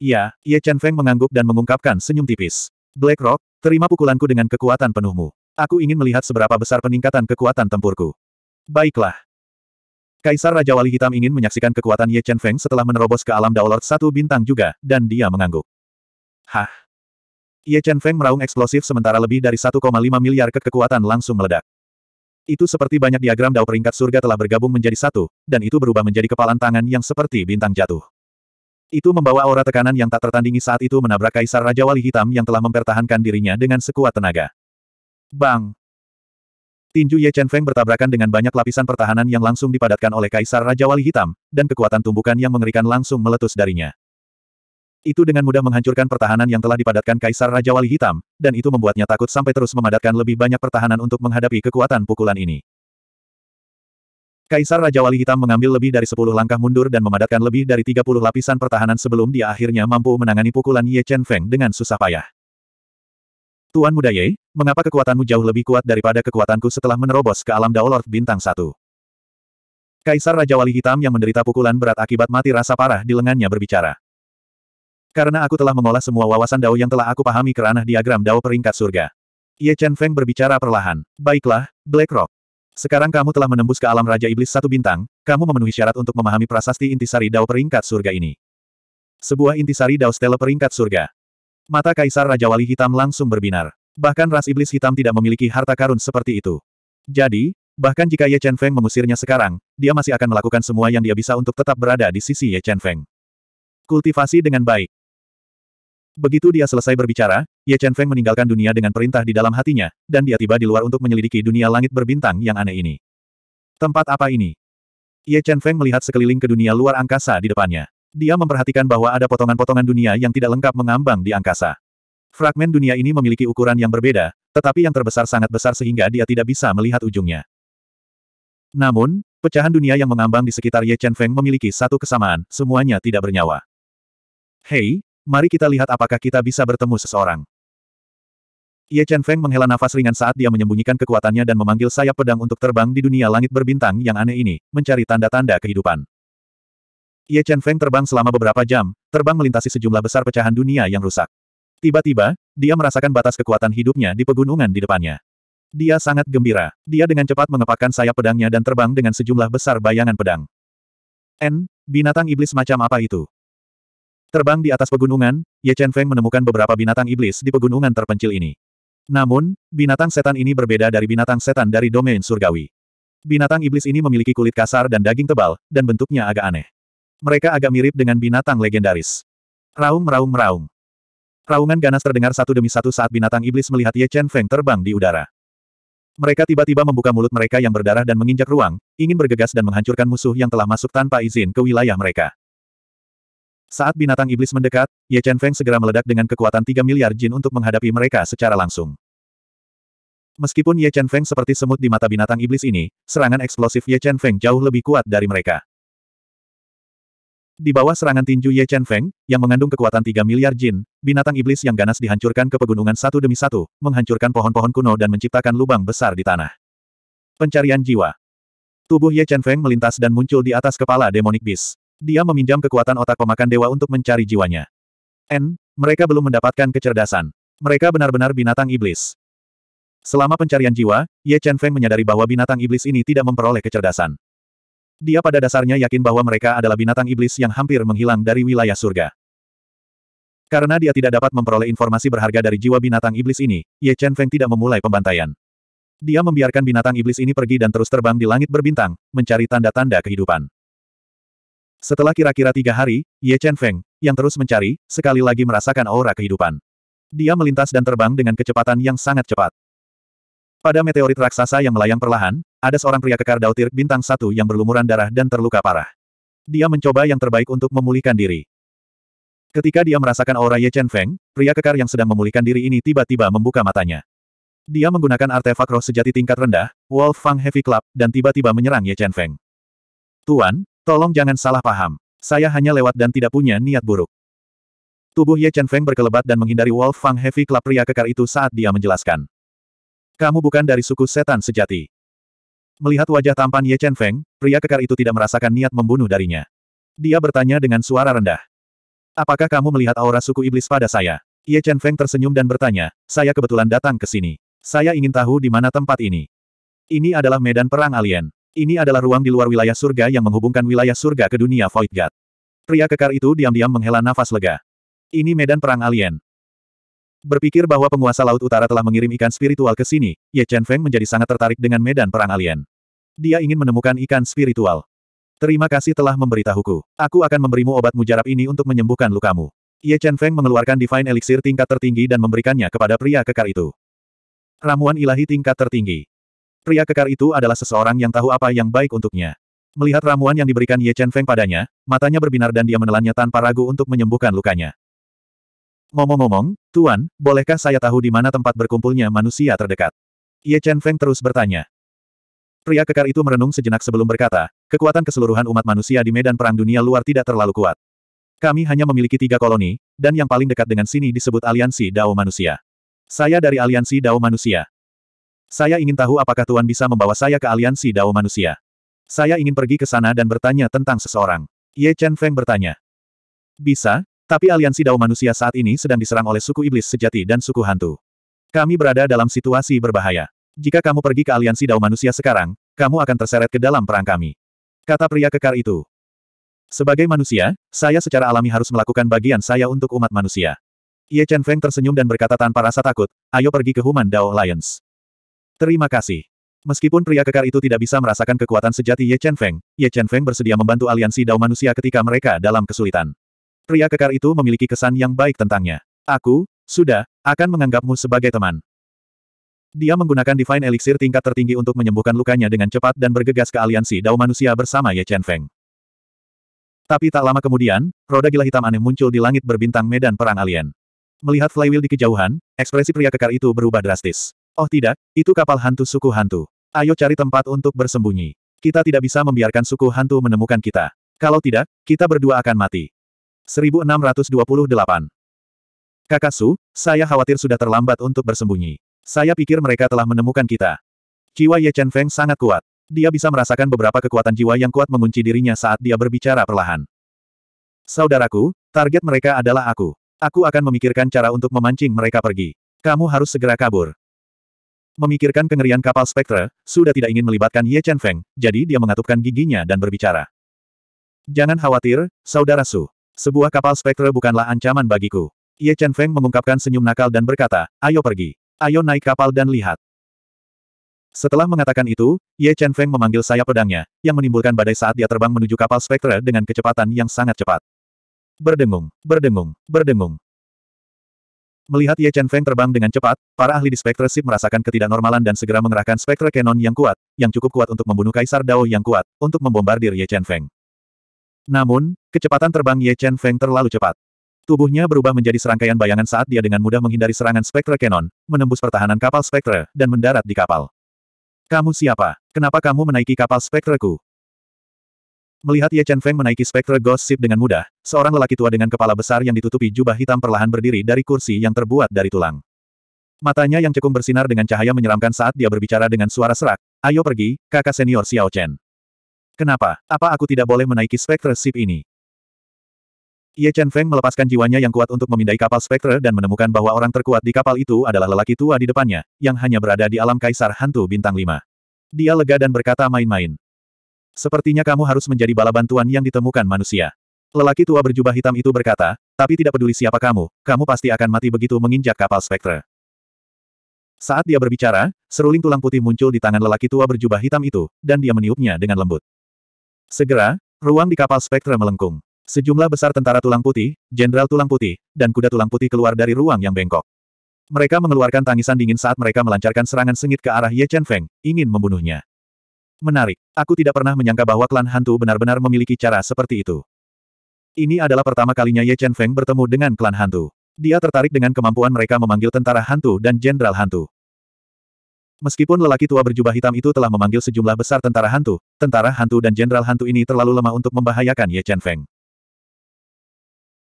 Iya, Ye Chen Feng mengangguk dan mengungkapkan senyum tipis. Black Rock, terima pukulanku dengan kekuatan penuhmu. Aku ingin melihat seberapa besar peningkatan kekuatan tempurku. Baiklah. Kaisar Raja Wali Hitam ingin menyaksikan kekuatan Ye Chen Feng setelah menerobos ke alam Daolord satu bintang juga, dan dia mengangguk. Hah, Ye Chen Feng meraung eksplosif sementara lebih dari 1,5 miliar ke kekuatan langsung meledak. Itu seperti banyak diagram dao peringkat surga telah bergabung menjadi satu, dan itu berubah menjadi kepalan tangan yang seperti bintang jatuh. Itu membawa aura tekanan yang tak tertandingi saat itu menabrak Kaisar Raja Wali Hitam yang telah mempertahankan dirinya dengan sekuat tenaga. Bang! Tinju Ye Chen Feng bertabrakan dengan banyak lapisan pertahanan yang langsung dipadatkan oleh Kaisar Raja Wali Hitam, dan kekuatan tumbukan yang mengerikan langsung meletus darinya. Itu dengan mudah menghancurkan pertahanan yang telah dipadatkan Kaisar Raja Wali Hitam, dan itu membuatnya takut sampai terus memadatkan lebih banyak pertahanan untuk menghadapi kekuatan pukulan ini. Kaisar Raja Wali Hitam mengambil lebih dari 10 langkah mundur dan memadatkan lebih dari 30 lapisan pertahanan sebelum dia akhirnya mampu menangani pukulan Ye Chen Feng dengan susah payah. Tuan Muda Ye, mengapa kekuatanmu jauh lebih kuat daripada kekuatanku setelah menerobos ke alam Daolord Bintang Satu? Kaisar Raja Wali Hitam yang menderita pukulan berat akibat mati rasa parah di lengannya berbicara. Karena aku telah mengolah semua wawasan Dao yang telah aku pahami ke ranah diagram Dao peringkat surga. Ye Chen Feng berbicara perlahan. Baiklah, Black Rock. Sekarang kamu telah menembus ke alam Raja Iblis satu bintang, kamu memenuhi syarat untuk memahami prasasti intisari Dao peringkat surga ini. Sebuah intisari Dao Stella peringkat surga. Mata Kaisar Raja Wali Hitam langsung berbinar. Bahkan ras iblis hitam tidak memiliki harta karun seperti itu. Jadi, bahkan jika Ye Chen Feng mengusirnya sekarang, dia masih akan melakukan semua yang dia bisa untuk tetap berada di sisi Ye Chen Feng. Kultivasi dengan baik. Begitu dia selesai berbicara, Ye Chen Feng meninggalkan dunia dengan perintah di dalam hatinya, dan dia tiba di luar untuk menyelidiki dunia langit berbintang yang aneh ini. Tempat apa ini? Ye Chen Feng melihat sekeliling ke dunia luar angkasa di depannya. Dia memperhatikan bahwa ada potongan-potongan dunia yang tidak lengkap mengambang di angkasa. Fragmen dunia ini memiliki ukuran yang berbeda, tetapi yang terbesar sangat besar sehingga dia tidak bisa melihat ujungnya. Namun, pecahan dunia yang mengambang di sekitar Ye Chen Feng memiliki satu kesamaan, semuanya tidak bernyawa. Hei, Mari kita lihat apakah kita bisa bertemu seseorang. Ye Chen Feng menghela nafas ringan saat dia menyembunyikan kekuatannya dan memanggil sayap pedang untuk terbang di dunia langit berbintang yang aneh ini, mencari tanda-tanda kehidupan. Ye Chen Feng terbang selama beberapa jam, terbang melintasi sejumlah besar pecahan dunia yang rusak. Tiba-tiba, dia merasakan batas kekuatan hidupnya di pegunungan di depannya. Dia sangat gembira. Dia dengan cepat mengepakkan sayap pedangnya dan terbang dengan sejumlah besar bayangan pedang. N, binatang iblis macam apa itu? Terbang di atas pegunungan, Ye Chen Feng menemukan beberapa binatang iblis di pegunungan terpencil ini. Namun, binatang setan ini berbeda dari binatang setan dari domain surgawi. Binatang iblis ini memiliki kulit kasar dan daging tebal, dan bentuknya agak aneh. Mereka agak mirip dengan binatang legendaris. Raung meraung meraung. Raungan ganas terdengar satu demi satu saat binatang iblis melihat Ye Chen Feng terbang di udara. Mereka tiba-tiba membuka mulut mereka yang berdarah dan menginjak ruang, ingin bergegas dan menghancurkan musuh yang telah masuk tanpa izin ke wilayah mereka. Saat binatang iblis mendekat, Ye Chen Feng segera meledak dengan kekuatan 3 miliar jin untuk menghadapi mereka secara langsung. Meskipun Ye Chen Feng seperti semut di mata binatang iblis ini, serangan eksplosif Ye Chen Feng jauh lebih kuat dari mereka. Di bawah serangan tinju Ye Chen Feng, yang mengandung kekuatan 3 miliar jin, binatang iblis yang ganas dihancurkan ke pegunungan satu demi satu, menghancurkan pohon-pohon kuno dan menciptakan lubang besar di tanah. Pencarian jiwa. Tubuh Ye Chen Feng melintas dan muncul di atas kepala demonik bis. Dia meminjam kekuatan otak pemakan dewa untuk mencari jiwanya. N, mereka belum mendapatkan kecerdasan. Mereka benar-benar binatang iblis. Selama pencarian jiwa, Ye Chen Feng menyadari bahwa binatang iblis ini tidak memperoleh kecerdasan. Dia pada dasarnya yakin bahwa mereka adalah binatang iblis yang hampir menghilang dari wilayah surga. Karena dia tidak dapat memperoleh informasi berharga dari jiwa binatang iblis ini, Ye Chen Feng tidak memulai pembantaian. Dia membiarkan binatang iblis ini pergi dan terus terbang di langit berbintang, mencari tanda-tanda kehidupan. Setelah kira-kira tiga hari, Ye Chen Feng, yang terus mencari, sekali lagi merasakan aura kehidupan. Dia melintas dan terbang dengan kecepatan yang sangat cepat. Pada meteorit raksasa yang melayang perlahan, ada seorang pria kekar dautir bintang satu yang berlumuran darah dan terluka parah. Dia mencoba yang terbaik untuk memulihkan diri. Ketika dia merasakan aura Ye Chen Feng, pria kekar yang sedang memulihkan diri ini tiba-tiba membuka matanya. Dia menggunakan artefak roh sejati tingkat rendah, Wolf Fang Heavy Club, dan tiba-tiba menyerang Ye Chen Feng. Tuan, Tolong jangan salah paham. Saya hanya lewat dan tidak punya niat buruk. Tubuh Ye Chen Feng berkelebat dan menghindari Wolf Fang Heavy Club pria kekar itu saat dia menjelaskan. Kamu bukan dari suku setan sejati. Melihat wajah tampan Ye Chen Feng, pria kekar itu tidak merasakan niat membunuh darinya. Dia bertanya dengan suara rendah. Apakah kamu melihat aura suku iblis pada saya? Ye Chen Feng tersenyum dan bertanya, saya kebetulan datang ke sini. Saya ingin tahu di mana tempat ini. Ini adalah medan perang alien. Ini adalah ruang di luar wilayah surga yang menghubungkan wilayah surga ke dunia Void God. Pria kekar itu diam-diam menghela nafas lega. Ini medan perang alien. Berpikir bahwa penguasa Laut Utara telah mengirim ikan spiritual ke sini, Ye Chen Feng menjadi sangat tertarik dengan medan perang alien. Dia ingin menemukan ikan spiritual. Terima kasih telah memberitahuku. Aku akan memberimu obat mujarab ini untuk menyembuhkan lukamu. Ye Chen Feng mengeluarkan Divine Elixir tingkat tertinggi dan memberikannya kepada pria kekar itu. Ramuan ilahi tingkat tertinggi. Pria kekar itu adalah seseorang yang tahu apa yang baik untuknya. Melihat ramuan yang diberikan Ye Chen Feng padanya, matanya berbinar dan dia menelannya tanpa ragu untuk menyembuhkan lukanya. Ngomong-ngomong, Tuan, bolehkah saya tahu di mana tempat berkumpulnya manusia terdekat? Ye Chen Feng terus bertanya. Pria kekar itu merenung sejenak sebelum berkata, kekuatan keseluruhan umat manusia di medan perang dunia luar tidak terlalu kuat. Kami hanya memiliki tiga koloni, dan yang paling dekat dengan sini disebut aliansi Dao Manusia. Saya dari aliansi Dao Manusia. Saya ingin tahu apakah Tuan bisa membawa saya ke aliansi Dao Manusia. Saya ingin pergi ke sana dan bertanya tentang seseorang. Ye Chen Feng bertanya. Bisa, tapi aliansi Dao Manusia saat ini sedang diserang oleh suku iblis sejati dan suku hantu. Kami berada dalam situasi berbahaya. Jika kamu pergi ke aliansi Dao Manusia sekarang, kamu akan terseret ke dalam perang kami. Kata pria kekar itu. Sebagai manusia, saya secara alami harus melakukan bagian saya untuk umat manusia. Ye Chen Feng tersenyum dan berkata tanpa rasa takut, ayo pergi ke Human Dao Alliance. Terima kasih. Meskipun pria kekar itu tidak bisa merasakan kekuatan sejati Ye Chen Feng, Ye Chen Feng bersedia membantu aliansi Dao manusia ketika mereka dalam kesulitan. Pria kekar itu memiliki kesan yang baik tentangnya. Aku, sudah, akan menganggapmu sebagai teman. Dia menggunakan Divine Elixir tingkat tertinggi untuk menyembuhkan lukanya dengan cepat dan bergegas ke aliansi Dao manusia bersama Ye Chen Feng. Tapi tak lama kemudian, roda gila hitam aneh muncul di langit berbintang medan perang alien. Melihat flywheel di kejauhan, ekspresi pria kekar itu berubah drastis. Oh tidak, itu kapal hantu suku hantu. Ayo cari tempat untuk bersembunyi. Kita tidak bisa membiarkan suku hantu menemukan kita. Kalau tidak, kita berdua akan mati. 1628 Kakak Su, saya khawatir sudah terlambat untuk bersembunyi. Saya pikir mereka telah menemukan kita. Jiwa Ye Chen Feng sangat kuat. Dia bisa merasakan beberapa kekuatan jiwa yang kuat mengunci dirinya saat dia berbicara perlahan. Saudaraku, target mereka adalah aku. Aku akan memikirkan cara untuk memancing mereka pergi. Kamu harus segera kabur. Memikirkan kengerian kapal spektra, sudah tidak ingin melibatkan Ye Chen Feng, jadi dia mengatupkan giginya dan berbicara. Jangan khawatir, Saudara Su. Sebuah kapal spektra bukanlah ancaman bagiku. Ye Chen Feng mengungkapkan senyum nakal dan berkata, ayo pergi. Ayo naik kapal dan lihat. Setelah mengatakan itu, Ye Chen Feng memanggil sayap pedangnya, yang menimbulkan badai saat dia terbang menuju kapal spektra dengan kecepatan yang sangat cepat. Berdengung, berdengung, berdengung. Melihat Ye Chen Feng terbang dengan cepat, para ahli di Spectre Ship merasakan ketidaknormalan dan segera mengerahkan Spectre Cannon yang kuat, yang cukup kuat untuk membunuh Kaisar Dao yang kuat, untuk membombardir Ye Chen Feng. Namun, kecepatan terbang Ye Chen Feng terlalu cepat. Tubuhnya berubah menjadi serangkaian bayangan saat dia dengan mudah menghindari serangan Spectre Cannon, menembus pertahanan kapal Spectre, dan mendarat di kapal. Kamu siapa? Kenapa kamu menaiki kapal Spectreku? Melihat Ye Chen Feng menaiki spektre Ghost Ship dengan mudah, seorang lelaki tua dengan kepala besar yang ditutupi jubah hitam perlahan berdiri dari kursi yang terbuat dari tulang. Matanya yang cekung bersinar dengan cahaya menyeramkan saat dia berbicara dengan suara serak, ayo pergi, kakak senior Xiao Chen. Kenapa, apa aku tidak boleh menaiki spektre Ship ini? Ye Chen Feng melepaskan jiwanya yang kuat untuk memindai kapal spektre dan menemukan bahwa orang terkuat di kapal itu adalah lelaki tua di depannya, yang hanya berada di alam kaisar hantu bintang Lima. Dia lega dan berkata main-main. Sepertinya kamu harus menjadi bala bantuan yang ditemukan manusia. Lelaki tua berjubah hitam itu berkata, tapi tidak peduli siapa kamu, kamu pasti akan mati begitu menginjak kapal spektre. Saat dia berbicara, seruling tulang putih muncul di tangan lelaki tua berjubah hitam itu, dan dia meniupnya dengan lembut. Segera, ruang di kapal spektre melengkung. Sejumlah besar tentara tulang putih, jenderal tulang putih, dan kuda tulang putih keluar dari ruang yang bengkok. Mereka mengeluarkan tangisan dingin saat mereka melancarkan serangan sengit ke arah Ye Chen Feng, ingin membunuhnya. Menarik. Aku tidak pernah menyangka bahwa klan hantu benar-benar memiliki cara seperti itu. Ini adalah pertama kalinya Ye Chen Feng bertemu dengan klan hantu. Dia tertarik dengan kemampuan mereka memanggil tentara hantu dan jenderal hantu. Meskipun lelaki tua berjubah hitam itu telah memanggil sejumlah besar tentara hantu, tentara hantu dan jenderal hantu ini terlalu lemah untuk membahayakan Ye Chen Feng.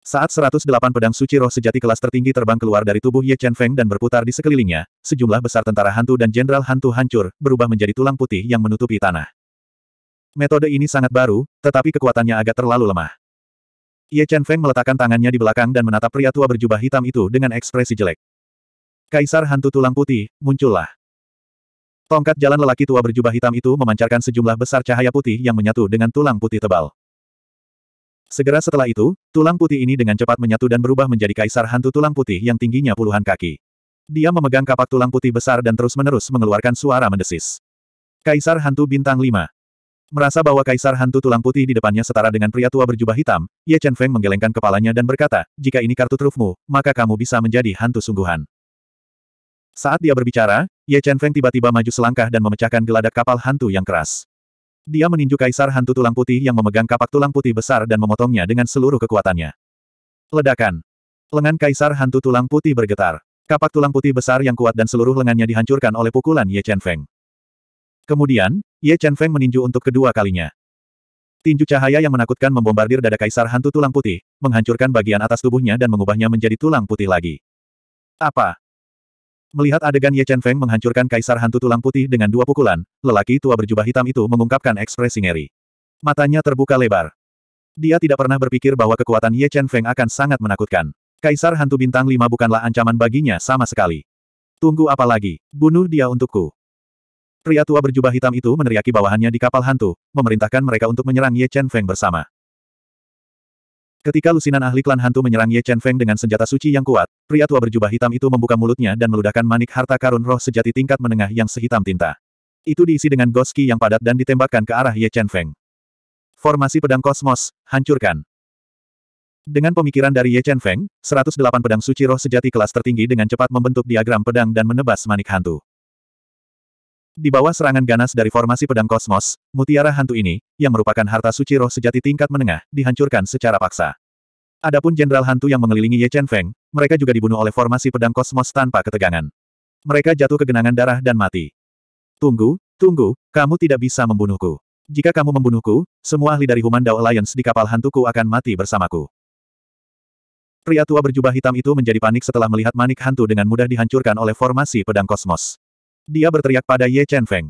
Saat 108 pedang suci roh sejati kelas tertinggi terbang keluar dari tubuh Ye Chen Feng dan berputar di sekelilingnya, sejumlah besar tentara hantu dan jenderal hantu hancur, berubah menjadi tulang putih yang menutupi tanah. Metode ini sangat baru, tetapi kekuatannya agak terlalu lemah. Ye Chen Feng meletakkan tangannya di belakang dan menatap pria tua berjubah hitam itu dengan ekspresi jelek. Kaisar hantu tulang putih, muncullah. Tongkat jalan lelaki tua berjubah hitam itu memancarkan sejumlah besar cahaya putih yang menyatu dengan tulang putih tebal. Segera setelah itu, tulang putih ini dengan cepat menyatu dan berubah menjadi kaisar hantu tulang putih yang tingginya puluhan kaki. Dia memegang kapak tulang putih besar dan terus-menerus mengeluarkan suara mendesis. Kaisar hantu bintang 5. Merasa bahwa kaisar hantu tulang putih di depannya setara dengan pria tua berjubah hitam, Ye Chen Feng menggelengkan kepalanya dan berkata, jika ini kartu trufmu, maka kamu bisa menjadi hantu sungguhan. Saat dia berbicara, Ye Chen Feng tiba-tiba maju selangkah dan memecahkan geladak kapal hantu yang keras. Dia meninju kaisar hantu tulang putih yang memegang kapak tulang putih besar dan memotongnya dengan seluruh kekuatannya. Ledakan. Lengan kaisar hantu tulang putih bergetar. Kapak tulang putih besar yang kuat dan seluruh lengannya dihancurkan oleh pukulan Ye Chen Feng. Kemudian, Ye Chen Feng meninju untuk kedua kalinya. Tinju cahaya yang menakutkan membombardir dada kaisar hantu tulang putih, menghancurkan bagian atas tubuhnya dan mengubahnya menjadi tulang putih lagi. Apa? Melihat adegan Ye Chen Feng menghancurkan kaisar hantu tulang putih dengan dua pukulan, lelaki tua berjubah hitam itu mengungkapkan ekspresi ngeri. Matanya terbuka lebar. Dia tidak pernah berpikir bahwa kekuatan Ye Chen Feng akan sangat menakutkan. Kaisar hantu bintang lima bukanlah ancaman baginya sama sekali. Tunggu apa lagi? Bunuh dia untukku. Pria tua berjubah hitam itu meneriaki bawahannya di kapal hantu, memerintahkan mereka untuk menyerang Ye Chen Feng bersama. Ketika lusinan ahli klan hantu menyerang Ye Chen Feng dengan senjata suci yang kuat, pria tua berjubah hitam itu membuka mulutnya dan meludahkan manik harta karun roh sejati tingkat menengah yang sehitam tinta. Itu diisi dengan goski yang padat dan ditembakkan ke arah Ye Chen Feng. Formasi pedang kosmos, hancurkan. Dengan pemikiran dari Ye Chen Feng, 108 pedang suci roh sejati kelas tertinggi dengan cepat membentuk diagram pedang dan menebas manik hantu. Di bawah serangan ganas dari formasi pedang kosmos, mutiara hantu ini, yang merupakan harta suci roh sejati tingkat menengah, dihancurkan secara paksa. Adapun jenderal hantu yang mengelilingi Ye Chen Feng, mereka juga dibunuh oleh formasi pedang kosmos tanpa ketegangan. Mereka jatuh ke genangan darah dan mati. Tunggu, tunggu, kamu tidak bisa membunuhku. Jika kamu membunuhku, semua ahli dari Human Dao Alliance di kapal hantuku akan mati bersamaku. Pria tua berjubah hitam itu menjadi panik setelah melihat manik hantu dengan mudah dihancurkan oleh formasi pedang kosmos. Dia berteriak pada Ye Chen Feng.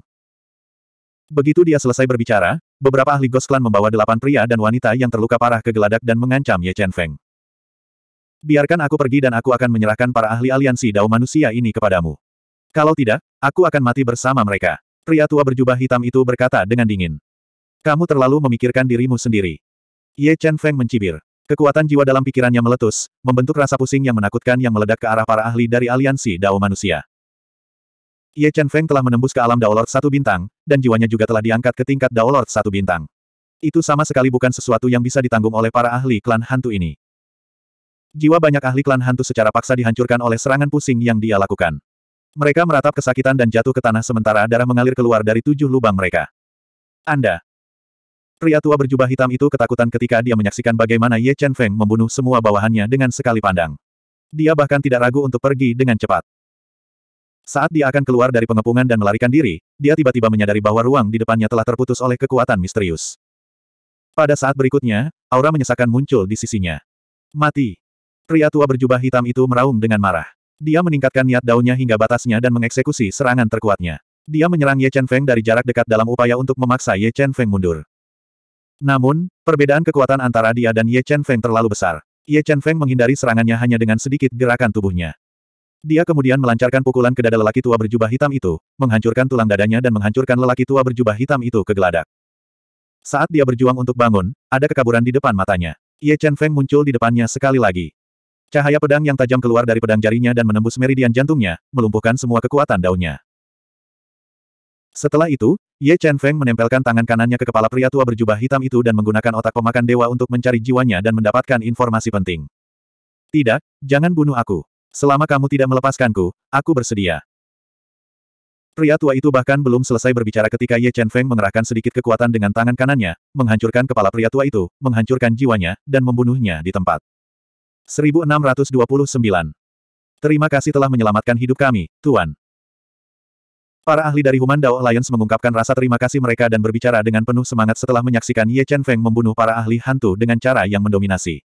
Begitu dia selesai berbicara, beberapa ahli Ghost Clan membawa delapan pria dan wanita yang terluka parah ke geladak dan mengancam Ye Chen Feng. Biarkan aku pergi dan aku akan menyerahkan para ahli aliansi dao manusia ini kepadamu. Kalau tidak, aku akan mati bersama mereka. Pria tua berjubah hitam itu berkata dengan dingin. Kamu terlalu memikirkan dirimu sendiri. Ye Chen Feng mencibir. Kekuatan jiwa dalam pikirannya meletus, membentuk rasa pusing yang menakutkan yang meledak ke arah para ahli dari aliansi dao manusia. Ye Chen Feng telah menembus ke alam Daolord satu bintang, dan jiwanya juga telah diangkat ke tingkat Daolord satu bintang. Itu sama sekali bukan sesuatu yang bisa ditanggung oleh para ahli klan hantu ini. Jiwa banyak ahli klan hantu secara paksa dihancurkan oleh serangan pusing yang dia lakukan. Mereka meratap kesakitan dan jatuh ke tanah sementara darah mengalir keluar dari tujuh lubang mereka. Anda. Pria tua berjubah hitam itu ketakutan ketika dia menyaksikan bagaimana Ye Chen Feng membunuh semua bawahannya dengan sekali pandang. Dia bahkan tidak ragu untuk pergi dengan cepat. Saat dia akan keluar dari pengepungan dan melarikan diri, dia tiba-tiba menyadari bahwa ruang di depannya telah terputus oleh kekuatan misterius. Pada saat berikutnya, aura menyesakan muncul di sisinya. Mati. Pria tua berjubah hitam itu meraung dengan marah. Dia meningkatkan niat daunnya hingga batasnya dan mengeksekusi serangan terkuatnya. Dia menyerang Ye Chen Feng dari jarak dekat dalam upaya untuk memaksa Ye Chen Feng mundur. Namun, perbedaan kekuatan antara dia dan Ye Chen Feng terlalu besar. Ye Chen Feng menghindari serangannya hanya dengan sedikit gerakan tubuhnya. Dia kemudian melancarkan pukulan ke dada lelaki tua berjubah hitam itu, menghancurkan tulang dadanya dan menghancurkan lelaki tua berjubah hitam itu ke geladak. Saat dia berjuang untuk bangun, ada kekaburan di depan matanya. Ye Chen Feng muncul di depannya sekali lagi. Cahaya pedang yang tajam keluar dari pedang jarinya dan menembus meridian jantungnya, melumpuhkan semua kekuatan daunnya. Setelah itu, Ye Chen Feng menempelkan tangan kanannya ke kepala pria tua berjubah hitam itu dan menggunakan otak pemakan dewa untuk mencari jiwanya dan mendapatkan informasi penting. Tidak, jangan bunuh aku. Selama kamu tidak melepaskanku, aku bersedia. Pria tua itu bahkan belum selesai berbicara ketika Ye Chen Feng mengerahkan sedikit kekuatan dengan tangan kanannya, menghancurkan kepala pria tua itu, menghancurkan jiwanya, dan membunuhnya di tempat. 1629. Terima kasih telah menyelamatkan hidup kami, Tuan. Para ahli dari Human Dao Alliance mengungkapkan rasa terima kasih mereka dan berbicara dengan penuh semangat setelah menyaksikan Ye Chen Feng membunuh para ahli hantu dengan cara yang mendominasi.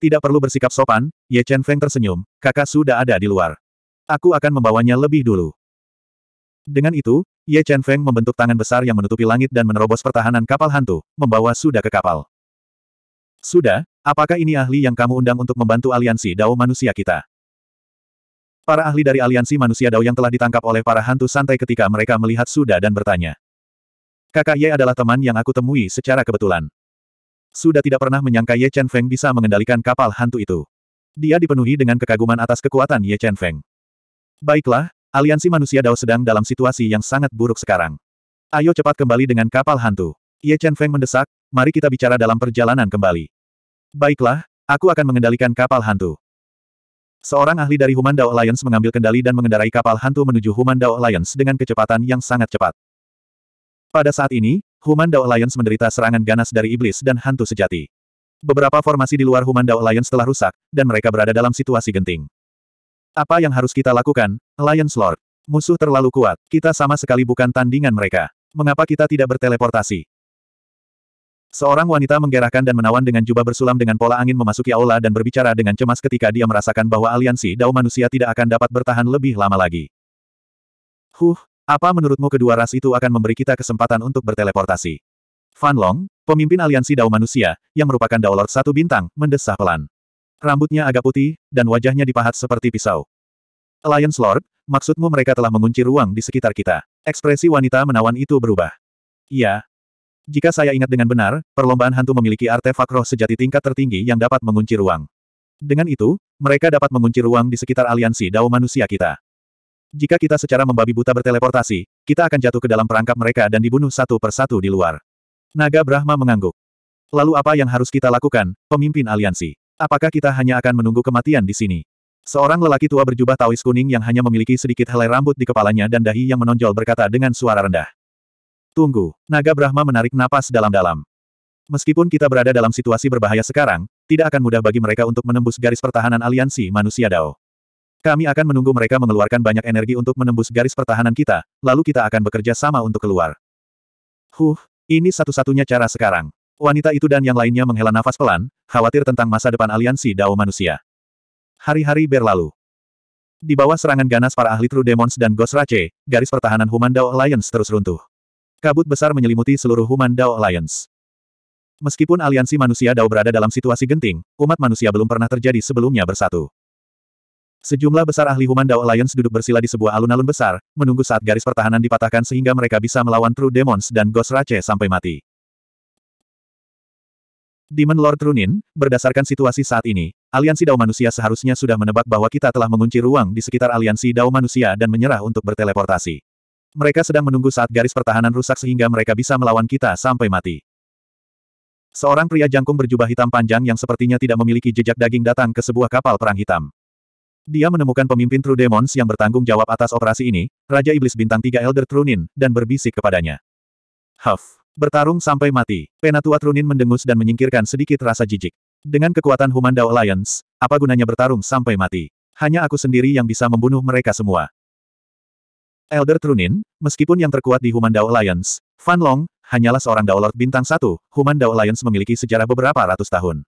Tidak perlu bersikap sopan, Ye Chen Feng tersenyum, kakak sudah ada di luar. Aku akan membawanya lebih dulu. Dengan itu, Ye Chen Feng membentuk tangan besar yang menutupi langit dan menerobos pertahanan kapal hantu, membawa Suda ke kapal. Suda, apakah ini ahli yang kamu undang untuk membantu aliansi Dao manusia kita? Para ahli dari aliansi manusia Dao yang telah ditangkap oleh para hantu santai ketika mereka melihat Suda dan bertanya. Kakak Ye adalah teman yang aku temui secara kebetulan. Sudah tidak pernah menyangka Ye Chen Feng bisa mengendalikan kapal hantu itu. Dia dipenuhi dengan kekaguman atas kekuatan Ye Chen Feng. Baiklah, aliansi manusia Dao sedang dalam situasi yang sangat buruk sekarang. Ayo cepat kembali dengan kapal hantu. Ye Chen Feng mendesak, mari kita bicara dalam perjalanan kembali. Baiklah, aku akan mengendalikan kapal hantu. Seorang ahli dari Human Dao Alliance mengambil kendali dan mengendarai kapal hantu menuju Human Dao Alliance dengan kecepatan yang sangat cepat. Pada saat ini, Human Dao Alliance menderita serangan ganas dari iblis dan hantu sejati. Beberapa formasi di luar Human Dao Alliance telah rusak, dan mereka berada dalam situasi genting. Apa yang harus kita lakukan, Alliance Lord? Musuh terlalu kuat, kita sama sekali bukan tandingan mereka. Mengapa kita tidak berteleportasi? Seorang wanita menggerakkan dan menawan dengan jubah bersulam dengan pola angin memasuki aula dan berbicara dengan cemas ketika dia merasakan bahwa aliansi dao manusia tidak akan dapat bertahan lebih lama lagi. Huh, apa menurutmu kedua ras itu akan memberi kita kesempatan untuk berteleportasi? Fan Long, pemimpin aliansi Dao Manusia, yang merupakan Dao Lord satu bintang, mendesah pelan. Rambutnya agak putih, dan wajahnya dipahat seperti pisau. Alliance Lord, maksudmu mereka telah mengunci ruang di sekitar kita. Ekspresi wanita menawan itu berubah. Iya. Jika saya ingat dengan benar, perlombaan hantu memiliki artefak roh sejati tingkat tertinggi yang dapat mengunci ruang. Dengan itu, mereka dapat mengunci ruang di sekitar aliansi Dao Manusia kita. Jika kita secara membabi buta berteleportasi, kita akan jatuh ke dalam perangkap mereka dan dibunuh satu persatu di luar. Naga Brahma mengangguk. Lalu apa yang harus kita lakukan, pemimpin aliansi? Apakah kita hanya akan menunggu kematian di sini? Seorang lelaki tua berjubah tawis kuning yang hanya memiliki sedikit helai rambut di kepalanya dan dahi yang menonjol berkata dengan suara rendah. Tunggu, Naga Brahma menarik napas dalam-dalam. Meskipun kita berada dalam situasi berbahaya sekarang, tidak akan mudah bagi mereka untuk menembus garis pertahanan aliansi manusia Dao. Kami akan menunggu mereka mengeluarkan banyak energi untuk menembus garis pertahanan kita, lalu kita akan bekerja sama untuk keluar. Huh, ini satu-satunya cara sekarang. Wanita itu dan yang lainnya menghela nafas pelan, khawatir tentang masa depan aliansi Dao manusia. Hari-hari berlalu. Di bawah serangan ganas para ahli True Demons dan Ghost Rache, garis pertahanan Human Dao Alliance terus runtuh. Kabut besar menyelimuti seluruh Human Dao Alliance. Meskipun aliansi manusia Dao berada dalam situasi genting, umat manusia belum pernah terjadi sebelumnya bersatu. Sejumlah besar ahli Human Dao Alliance duduk bersila di sebuah alun-alun besar, menunggu saat garis pertahanan dipatahkan sehingga mereka bisa melawan True Demons dan Ghost Rache sampai mati. Demon Lord Trunin, berdasarkan situasi saat ini, aliansi Dao Manusia seharusnya sudah menebak bahwa kita telah mengunci ruang di sekitar aliansi Dao Manusia dan menyerah untuk berteleportasi. Mereka sedang menunggu saat garis pertahanan rusak sehingga mereka bisa melawan kita sampai mati. Seorang pria jangkung berjubah hitam panjang yang sepertinya tidak memiliki jejak daging datang ke sebuah kapal perang hitam. Dia menemukan pemimpin True Demons yang bertanggung jawab atas operasi ini, Raja Iblis Bintang 3 Elder Trunin, dan berbisik kepadanya. Huff! Bertarung sampai mati, Penatua Trunin mendengus dan menyingkirkan sedikit rasa jijik. Dengan kekuatan Human Dao Alliance, apa gunanya bertarung sampai mati? Hanya aku sendiri yang bisa membunuh mereka semua. Elder Trunin, meskipun yang terkuat di Human Dao Alliance, Fan Long, hanyalah seorang Dao Lord bintang satu, Human Dao Alliance memiliki sejarah beberapa ratus tahun.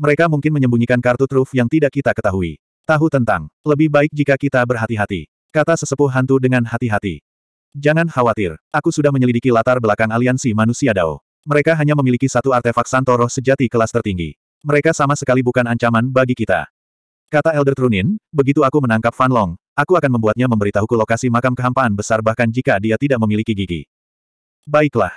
Mereka mungkin menyembunyikan kartu truf yang tidak kita ketahui. Tahu tentang, lebih baik jika kita berhati-hati. Kata sesepuh hantu dengan hati-hati. Jangan khawatir, aku sudah menyelidiki latar belakang aliansi manusia Dao. Mereka hanya memiliki satu artefak Santoro sejati kelas tertinggi. Mereka sama sekali bukan ancaman bagi kita. Kata Elder Trunin, begitu aku menangkap Fan Long, aku akan membuatnya memberitahuku lokasi makam kehampaan besar bahkan jika dia tidak memiliki gigi. Baiklah.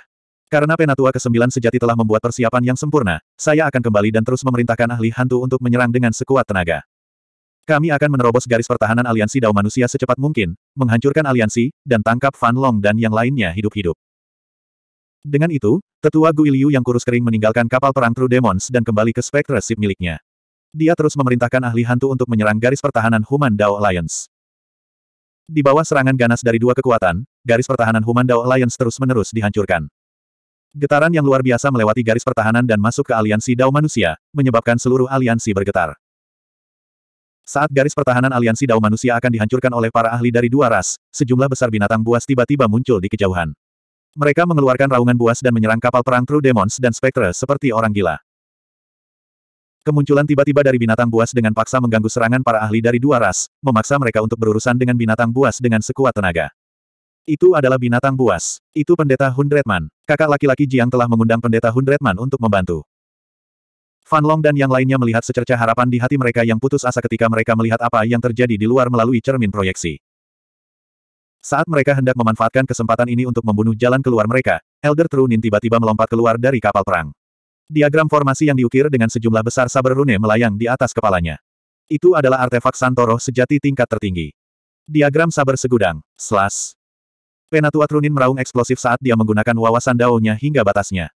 Karena Penatua ke-9 sejati telah membuat persiapan yang sempurna, saya akan kembali dan terus memerintahkan ahli hantu untuk menyerang dengan sekuat tenaga. Kami akan menerobos garis pertahanan aliansi Dao manusia secepat mungkin, menghancurkan aliansi, dan tangkap Fan Long dan yang lainnya hidup-hidup. Dengan itu, tetua Guiliu yang kurus kering meninggalkan kapal perang True Demons dan kembali ke Spectre Ship miliknya. Dia terus memerintahkan ahli hantu untuk menyerang garis pertahanan Human Dao Alliance. Di bawah serangan ganas dari dua kekuatan, garis pertahanan Human Dao Alliance terus-menerus dihancurkan. Getaran yang luar biasa melewati garis pertahanan dan masuk ke aliansi Dao manusia, menyebabkan seluruh aliansi bergetar. Saat garis pertahanan aliansi dao manusia akan dihancurkan oleh para ahli dari dua ras, sejumlah besar binatang buas tiba-tiba muncul di kejauhan. Mereka mengeluarkan raungan buas dan menyerang kapal perang True Demons dan Spectre seperti orang gila. Kemunculan tiba-tiba dari binatang buas dengan paksa mengganggu serangan para ahli dari dua ras, memaksa mereka untuk berurusan dengan binatang buas dengan sekuat tenaga. Itu adalah binatang buas. Itu pendeta Hundredman. Kakak laki-laki Jiang telah mengundang pendeta Hundredman untuk membantu. Fan Long dan yang lainnya melihat secerca harapan di hati mereka yang putus asa ketika mereka melihat apa yang terjadi di luar melalui cermin proyeksi. Saat mereka hendak memanfaatkan kesempatan ini untuk membunuh jalan keluar mereka, Elder Trunin tiba-tiba melompat keluar dari kapal perang. Diagram formasi yang diukir dengan sejumlah besar saber rune melayang di atas kepalanya. Itu adalah artefak Santoro sejati tingkat tertinggi. Diagram saber segudang, slash. Penatua Trunin meraung eksplosif saat dia menggunakan wawasan daunnya hingga batasnya.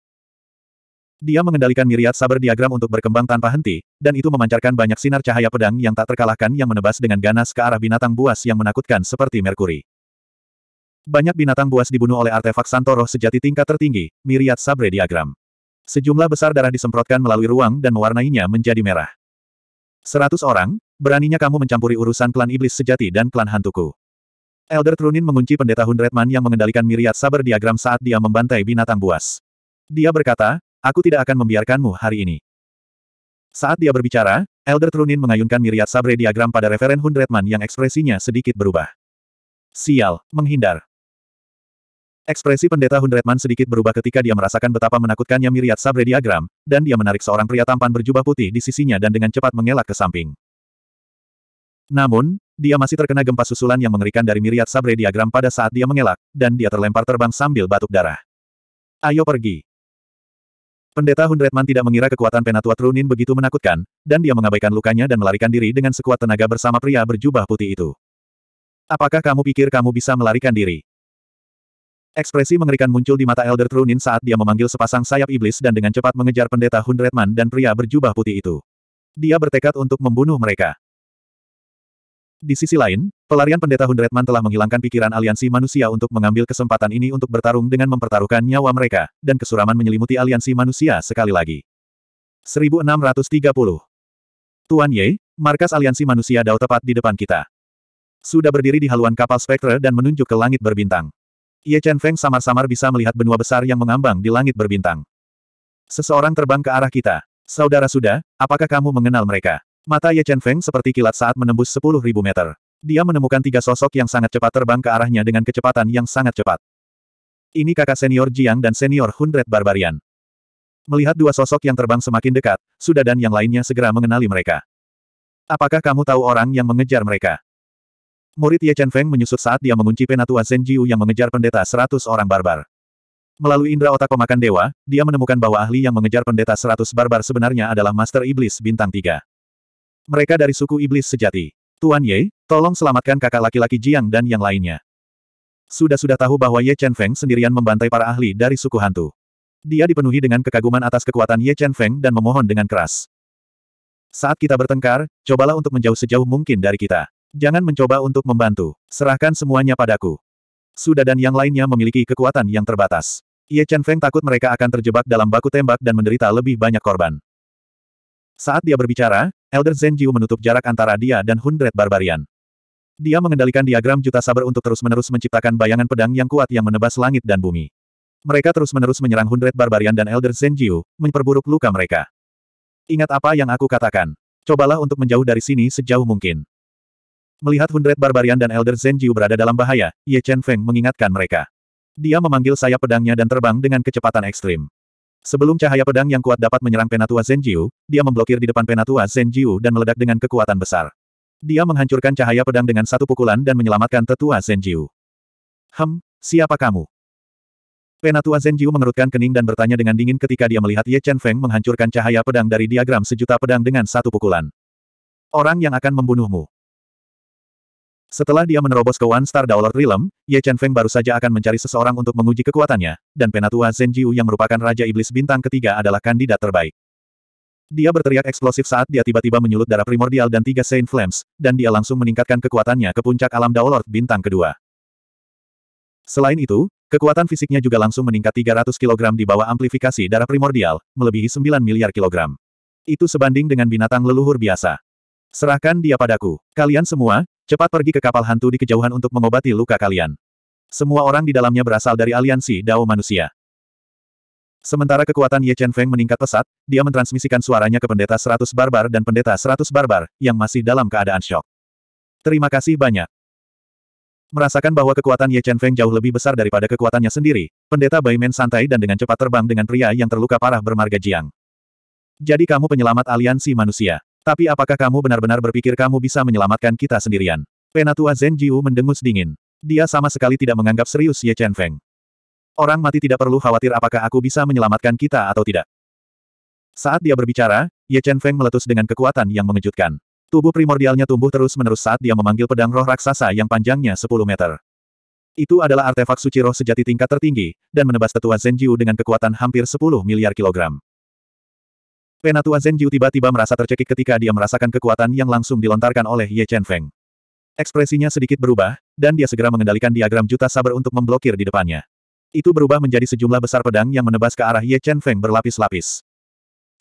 Dia mengendalikan miriat saber diagram untuk berkembang tanpa henti, dan itu memancarkan banyak sinar cahaya pedang yang tak terkalahkan yang menebas dengan ganas ke arah binatang buas yang menakutkan seperti Merkuri. Banyak binatang buas dibunuh oleh artefak Santoro sejati tingkat tertinggi, miriat sabre diagram. Sejumlah besar darah disemprotkan melalui ruang dan mewarnainya menjadi merah. Seratus orang, beraninya kamu mencampuri urusan klan iblis sejati dan klan hantuku. Elder Trunin mengunci pendeta Hundredman yang mengendalikan miriat saber diagram saat dia membantai binatang buas. Dia berkata, Aku tidak akan membiarkanmu hari ini. Saat dia berbicara, Elder Trunin mengayunkan miriat sabre diagram pada Referen Hundredman yang ekspresinya sedikit berubah. Sial, menghindar. Ekspresi pendeta Hundredman sedikit berubah ketika dia merasakan betapa menakutkannya miriat sabre diagram, dan dia menarik seorang pria tampan berjubah putih di sisinya dan dengan cepat mengelak ke samping. Namun, dia masih terkena gempa susulan yang mengerikan dari miriat sabre diagram pada saat dia mengelak, dan dia terlempar terbang sambil batuk darah. Ayo pergi. Pendeta Hundredman tidak mengira kekuatan Penatua Trunin begitu menakutkan, dan dia mengabaikan lukanya dan melarikan diri dengan sekuat tenaga bersama pria berjubah putih itu. Apakah kamu pikir kamu bisa melarikan diri? Ekspresi mengerikan muncul di mata Elder Trunin saat dia memanggil sepasang sayap iblis dan dengan cepat mengejar pendeta Hundredman dan pria berjubah putih itu. Dia bertekad untuk membunuh mereka. Di sisi lain, pelarian pendeta Hundredman telah menghilangkan pikiran aliansi manusia untuk mengambil kesempatan ini untuk bertarung dengan mempertaruhkan nyawa mereka, dan kesuraman menyelimuti aliansi manusia sekali lagi. 1630 Tuan Ye, markas aliansi manusia Dao tepat di depan kita. Sudah berdiri di haluan kapal spektre dan menunjuk ke langit berbintang. Ye Chen Feng samar-samar bisa melihat benua besar yang mengambang di langit berbintang. Seseorang terbang ke arah kita. Saudara sudah, apakah kamu mengenal mereka? Mata Ye Chen Feng seperti kilat saat menembus 10.000 meter. Dia menemukan tiga sosok yang sangat cepat terbang ke arahnya dengan kecepatan yang sangat cepat. Ini kakak senior Jiang dan senior Hundred Barbarian. Melihat dua sosok yang terbang semakin dekat, Suda dan yang lainnya segera mengenali mereka. Apakah kamu tahu orang yang mengejar mereka? Murid Ye Chen Feng menyusut saat dia mengunci penatua Zhen Jiu yang mengejar pendeta seratus orang barbar. Melalui indera otak pemakan dewa, dia menemukan bahwa ahli yang mengejar pendeta seratus barbar sebenarnya adalah Master Iblis Bintang 3. Mereka dari suku iblis sejati. Tuan Ye, tolong selamatkan kakak laki-laki Jiang dan yang lainnya. Sudah-sudah tahu bahwa Ye Chen Feng sendirian membantai para ahli dari suku hantu. Dia dipenuhi dengan kekaguman atas kekuatan Ye Chen Feng dan memohon dengan keras. Saat kita bertengkar, cobalah untuk menjauh sejauh mungkin dari kita. Jangan mencoba untuk membantu. Serahkan semuanya padaku. Sudah dan yang lainnya memiliki kekuatan yang terbatas. Ye Chen Feng takut mereka akan terjebak dalam baku tembak dan menderita lebih banyak korban. Saat dia berbicara, Elder Zenjiu menutup jarak antara dia dan Hundred Barbarian. Dia mengendalikan diagram juta saber untuk terus-menerus menciptakan bayangan pedang yang kuat yang menebas langit dan bumi. Mereka terus-menerus menyerang Hundred Barbarian dan Elder Zenjiu, memperburuk luka mereka. Ingat apa yang aku katakan. Cobalah untuk menjauh dari sini sejauh mungkin. Melihat Hundred Barbarian dan Elder Zenjiu berada dalam bahaya, Ye Chen Feng mengingatkan mereka. Dia memanggil sayap pedangnya dan terbang dengan kecepatan ekstrim. Sebelum cahaya pedang yang kuat dapat menyerang Penatua Zhenjiu, dia memblokir di depan Penatua Zhenjiu dan meledak dengan kekuatan besar. Dia menghancurkan cahaya pedang dengan satu pukulan dan menyelamatkan tetua Zhenjiu. Hem, siapa kamu? Penatua Zhenjiu mengerutkan kening dan bertanya dengan dingin ketika dia melihat Ye Chen Feng menghancurkan cahaya pedang dari diagram sejuta pedang dengan satu pukulan. Orang yang akan membunuhmu. Setelah dia menerobos ke One Star Daolord Realm, Ye Chen Feng baru saja akan mencari seseorang untuk menguji kekuatannya, dan penatua Zhen Jiu yang merupakan Raja Iblis Bintang ketiga adalah kandidat terbaik. Dia berteriak eksplosif saat dia tiba-tiba menyulut darah primordial dan tiga Saint Flames, dan dia langsung meningkatkan kekuatannya ke puncak alam Daolord Bintang kedua. Selain itu, kekuatan fisiknya juga langsung meningkat 300 kg di bawah amplifikasi darah primordial, melebihi 9 miliar kilogram. Itu sebanding dengan binatang leluhur biasa. Serahkan dia padaku. Kalian semua, Cepat pergi ke kapal hantu di kejauhan untuk mengobati luka kalian. Semua orang di dalamnya berasal dari aliansi Dao manusia. Sementara kekuatan Ye Chen Feng meningkat pesat, dia mentransmisikan suaranya ke pendeta Seratus barbar dan pendeta Seratus barbar, yang masih dalam keadaan shock. Terima kasih banyak. Merasakan bahwa kekuatan Ye Chen Feng jauh lebih besar daripada kekuatannya sendiri, pendeta Bai Men santai dan dengan cepat terbang dengan pria yang terluka parah bermarga Jiang. Jadi kamu penyelamat aliansi manusia. Tapi apakah kamu benar-benar berpikir kamu bisa menyelamatkan kita sendirian? Penatua Zhen Jiu mendengus dingin. Dia sama sekali tidak menganggap serius Ye Chen Feng. Orang mati tidak perlu khawatir apakah aku bisa menyelamatkan kita atau tidak. Saat dia berbicara, Ye Chen Feng meletus dengan kekuatan yang mengejutkan. Tubuh primordialnya tumbuh terus-menerus saat dia memanggil pedang roh raksasa yang panjangnya 10 meter. Itu adalah artefak suci roh sejati tingkat tertinggi, dan menebas tetua Zenjiu dengan kekuatan hampir 10 miliar kilogram. Penatua Zhen tiba-tiba merasa tercekik ketika dia merasakan kekuatan yang langsung dilontarkan oleh Ye Chen Feng. Ekspresinya sedikit berubah, dan dia segera mengendalikan diagram juta saber untuk memblokir di depannya. Itu berubah menjadi sejumlah besar pedang yang menebas ke arah Ye Chen Feng berlapis-lapis.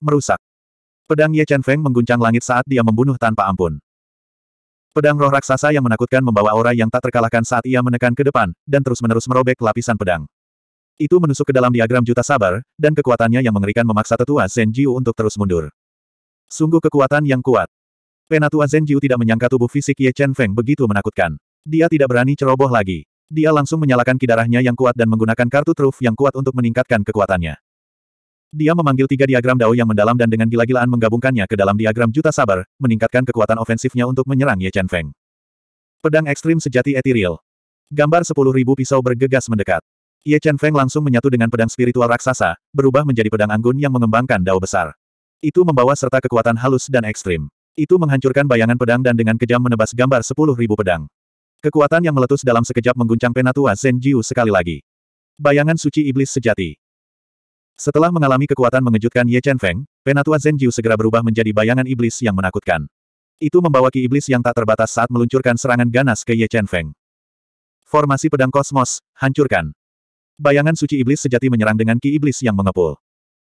Merusak. Pedang Ye Chen Feng mengguncang langit saat dia membunuh tanpa ampun. Pedang roh raksasa yang menakutkan membawa aura yang tak terkalahkan saat ia menekan ke depan, dan terus-menerus merobek lapisan pedang. Itu menusuk ke dalam diagram juta sabar, dan kekuatannya yang mengerikan memaksa tetua Zen Jiu untuk terus mundur. Sungguh kekuatan yang kuat. Penatua Zen Jiu tidak menyangka tubuh fisik Ye Chen Feng begitu menakutkan. Dia tidak berani ceroboh lagi. Dia langsung menyalakan kidarahnya yang kuat dan menggunakan kartu truf yang kuat untuk meningkatkan kekuatannya. Dia memanggil tiga diagram dao yang mendalam dan dengan gila-gilaan menggabungkannya ke dalam diagram juta sabar, meningkatkan kekuatan ofensifnya untuk menyerang Ye Chen Feng. Pedang ekstrim sejati etiril. Gambar sepuluh ribu pisau bergegas mendekat. Ye Chen Feng langsung menyatu dengan pedang spiritual raksasa, berubah menjadi pedang anggun yang mengembangkan dao besar. Itu membawa serta kekuatan halus dan ekstrim. Itu menghancurkan bayangan pedang dan dengan kejam menebas gambar sepuluh ribu pedang. Kekuatan yang meletus dalam sekejap mengguncang penatua Zen Jiu sekali lagi. Bayangan suci iblis sejati. Setelah mengalami kekuatan mengejutkan Ye Chen Feng, penatua Zen Jiu segera berubah menjadi bayangan iblis yang menakutkan. Itu membawa ki iblis yang tak terbatas saat meluncurkan serangan ganas ke Ye Chen Feng. Formasi pedang kosmos, hancurkan. Bayangan suci iblis sejati menyerang dengan ki iblis yang mengepul.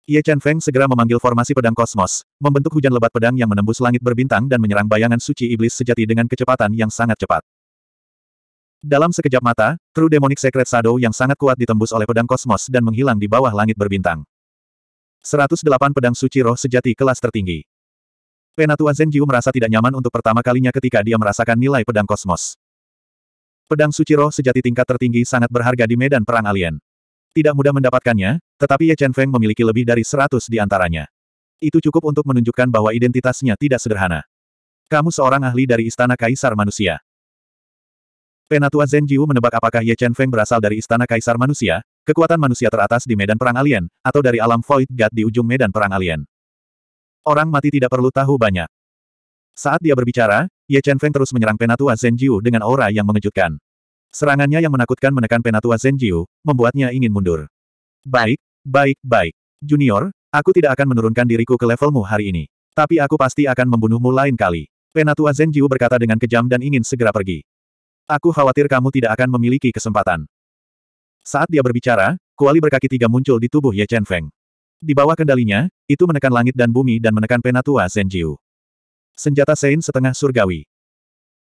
Ye Chen Feng segera memanggil formasi pedang kosmos, membentuk hujan lebat pedang yang menembus langit berbintang dan menyerang bayangan suci iblis sejati dengan kecepatan yang sangat cepat. Dalam sekejap mata, True Demonic Secret Shadow yang sangat kuat ditembus oleh pedang kosmos dan menghilang di bawah langit berbintang. 108 pedang suci roh sejati kelas tertinggi. Penatua Zenjiu merasa tidak nyaman untuk pertama kalinya ketika dia merasakan nilai pedang kosmos. Pedang suci roh sejati tingkat tertinggi sangat berharga di medan perang alien. Tidak mudah mendapatkannya, tetapi Ye Chen Feng memiliki lebih dari seratus di antaranya. Itu cukup untuk menunjukkan bahwa identitasnya tidak sederhana. Kamu seorang ahli dari Istana Kaisar Manusia. Penatua Zhen Jiu menebak apakah Ye Chen Feng berasal dari Istana Kaisar Manusia, kekuatan manusia teratas di medan perang alien, atau dari alam Void God di ujung medan perang alien. Orang mati tidak perlu tahu banyak. Saat dia berbicara, Ye Chen Feng terus menyerang Penatua Zhen Jiu dengan aura yang mengejutkan. Serangannya yang menakutkan menekan Penatua Zhen Jiu, membuatnya ingin mundur. Baik, baik, baik. Junior, aku tidak akan menurunkan diriku ke levelmu hari ini. Tapi aku pasti akan membunuhmu lain kali. Penatua Zhen Jiu berkata dengan kejam dan ingin segera pergi. Aku khawatir kamu tidak akan memiliki kesempatan. Saat dia berbicara, kuali berkaki tiga muncul di tubuh Ye Chen Feng. Di bawah kendalinya, itu menekan langit dan bumi dan menekan Penatua Zhen Jiu. Senjata Sein setengah surgawi.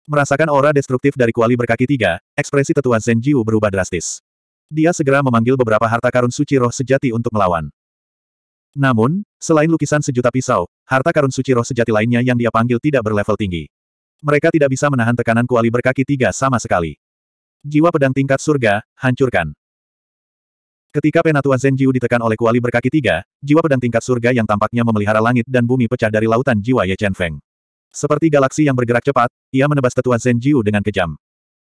Merasakan aura destruktif dari kuali berkaki tiga, ekspresi tetua Zen Jiu berubah drastis. Dia segera memanggil beberapa harta karun suci roh sejati untuk melawan. Namun, selain lukisan sejuta pisau, harta karun suci roh sejati lainnya yang dia panggil tidak berlevel tinggi. Mereka tidak bisa menahan tekanan kuali berkaki tiga sama sekali. Jiwa pedang tingkat surga, hancurkan. Ketika penatua Zen Jiu ditekan oleh kuali berkaki tiga, jiwa pedang tingkat surga yang tampaknya memelihara langit dan bumi pecah dari lautan jiwa Ye Chen Feng. Seperti galaksi yang bergerak cepat, ia menebas tetuan Zhen Jiu dengan kejam.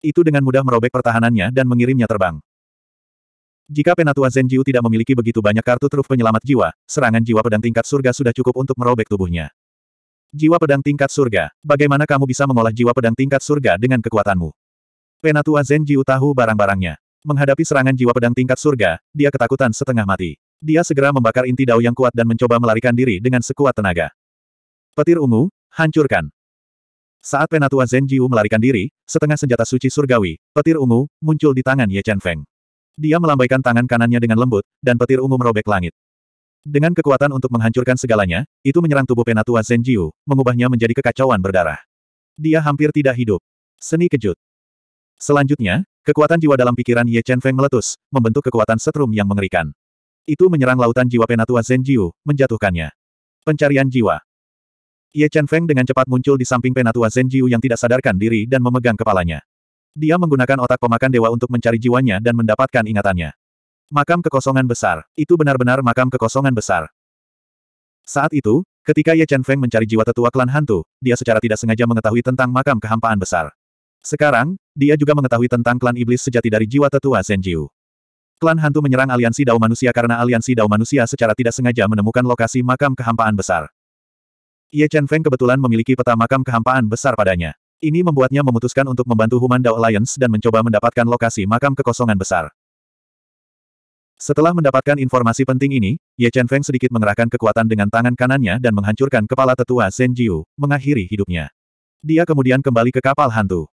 Itu dengan mudah merobek pertahanannya dan mengirimnya terbang. Jika penatua Zhen Jiu tidak memiliki begitu banyak kartu truf penyelamat jiwa, serangan jiwa pedang tingkat surga sudah cukup untuk merobek tubuhnya. Jiwa pedang tingkat surga, bagaimana kamu bisa mengolah jiwa pedang tingkat surga dengan kekuatanmu? Penatua Zenjiu Jiu tahu barang-barangnya. Menghadapi serangan jiwa pedang tingkat surga, dia ketakutan setengah mati. Dia segera membakar inti dao yang kuat dan mencoba melarikan diri dengan sekuat tenaga. Petir ungu, Hancurkan. Saat penatua Zhen Jiu melarikan diri, setengah senjata suci surgawi, petir ungu, muncul di tangan Ye Chen Feng. Dia melambaikan tangan kanannya dengan lembut, dan petir ungu merobek langit. Dengan kekuatan untuk menghancurkan segalanya, itu menyerang tubuh penatua Zhen Jiu, mengubahnya menjadi kekacauan berdarah. Dia hampir tidak hidup. Seni kejut. Selanjutnya, kekuatan jiwa dalam pikiran Ye Chen Feng meletus, membentuk kekuatan setrum yang mengerikan. Itu menyerang lautan jiwa penatua Zhen Jiu, menjatuhkannya. Pencarian jiwa. Ye Chen Feng dengan cepat muncul di samping penatua Zhen Jiu yang tidak sadarkan diri dan memegang kepalanya. Dia menggunakan otak pemakan dewa untuk mencari jiwanya dan mendapatkan ingatannya. Makam kekosongan besar. Itu benar-benar makam kekosongan besar. Saat itu, ketika Ye Chen Feng mencari jiwa tetua klan hantu, dia secara tidak sengaja mengetahui tentang makam kehampaan besar. Sekarang, dia juga mengetahui tentang klan iblis sejati dari jiwa tetua Zhen Jiu. Klan hantu menyerang aliansi Dao Manusia karena aliansi Dao Manusia secara tidak sengaja menemukan lokasi makam kehampaan besar. Ye Chen Feng kebetulan memiliki peta makam kehampaan besar padanya. Ini membuatnya memutuskan untuk membantu Human Dao Alliance dan mencoba mendapatkan lokasi makam kekosongan besar. Setelah mendapatkan informasi penting ini, Ye Chen Feng sedikit mengerahkan kekuatan dengan tangan kanannya dan menghancurkan kepala tetua Zhen Jiu, mengakhiri hidupnya. Dia kemudian kembali ke kapal hantu.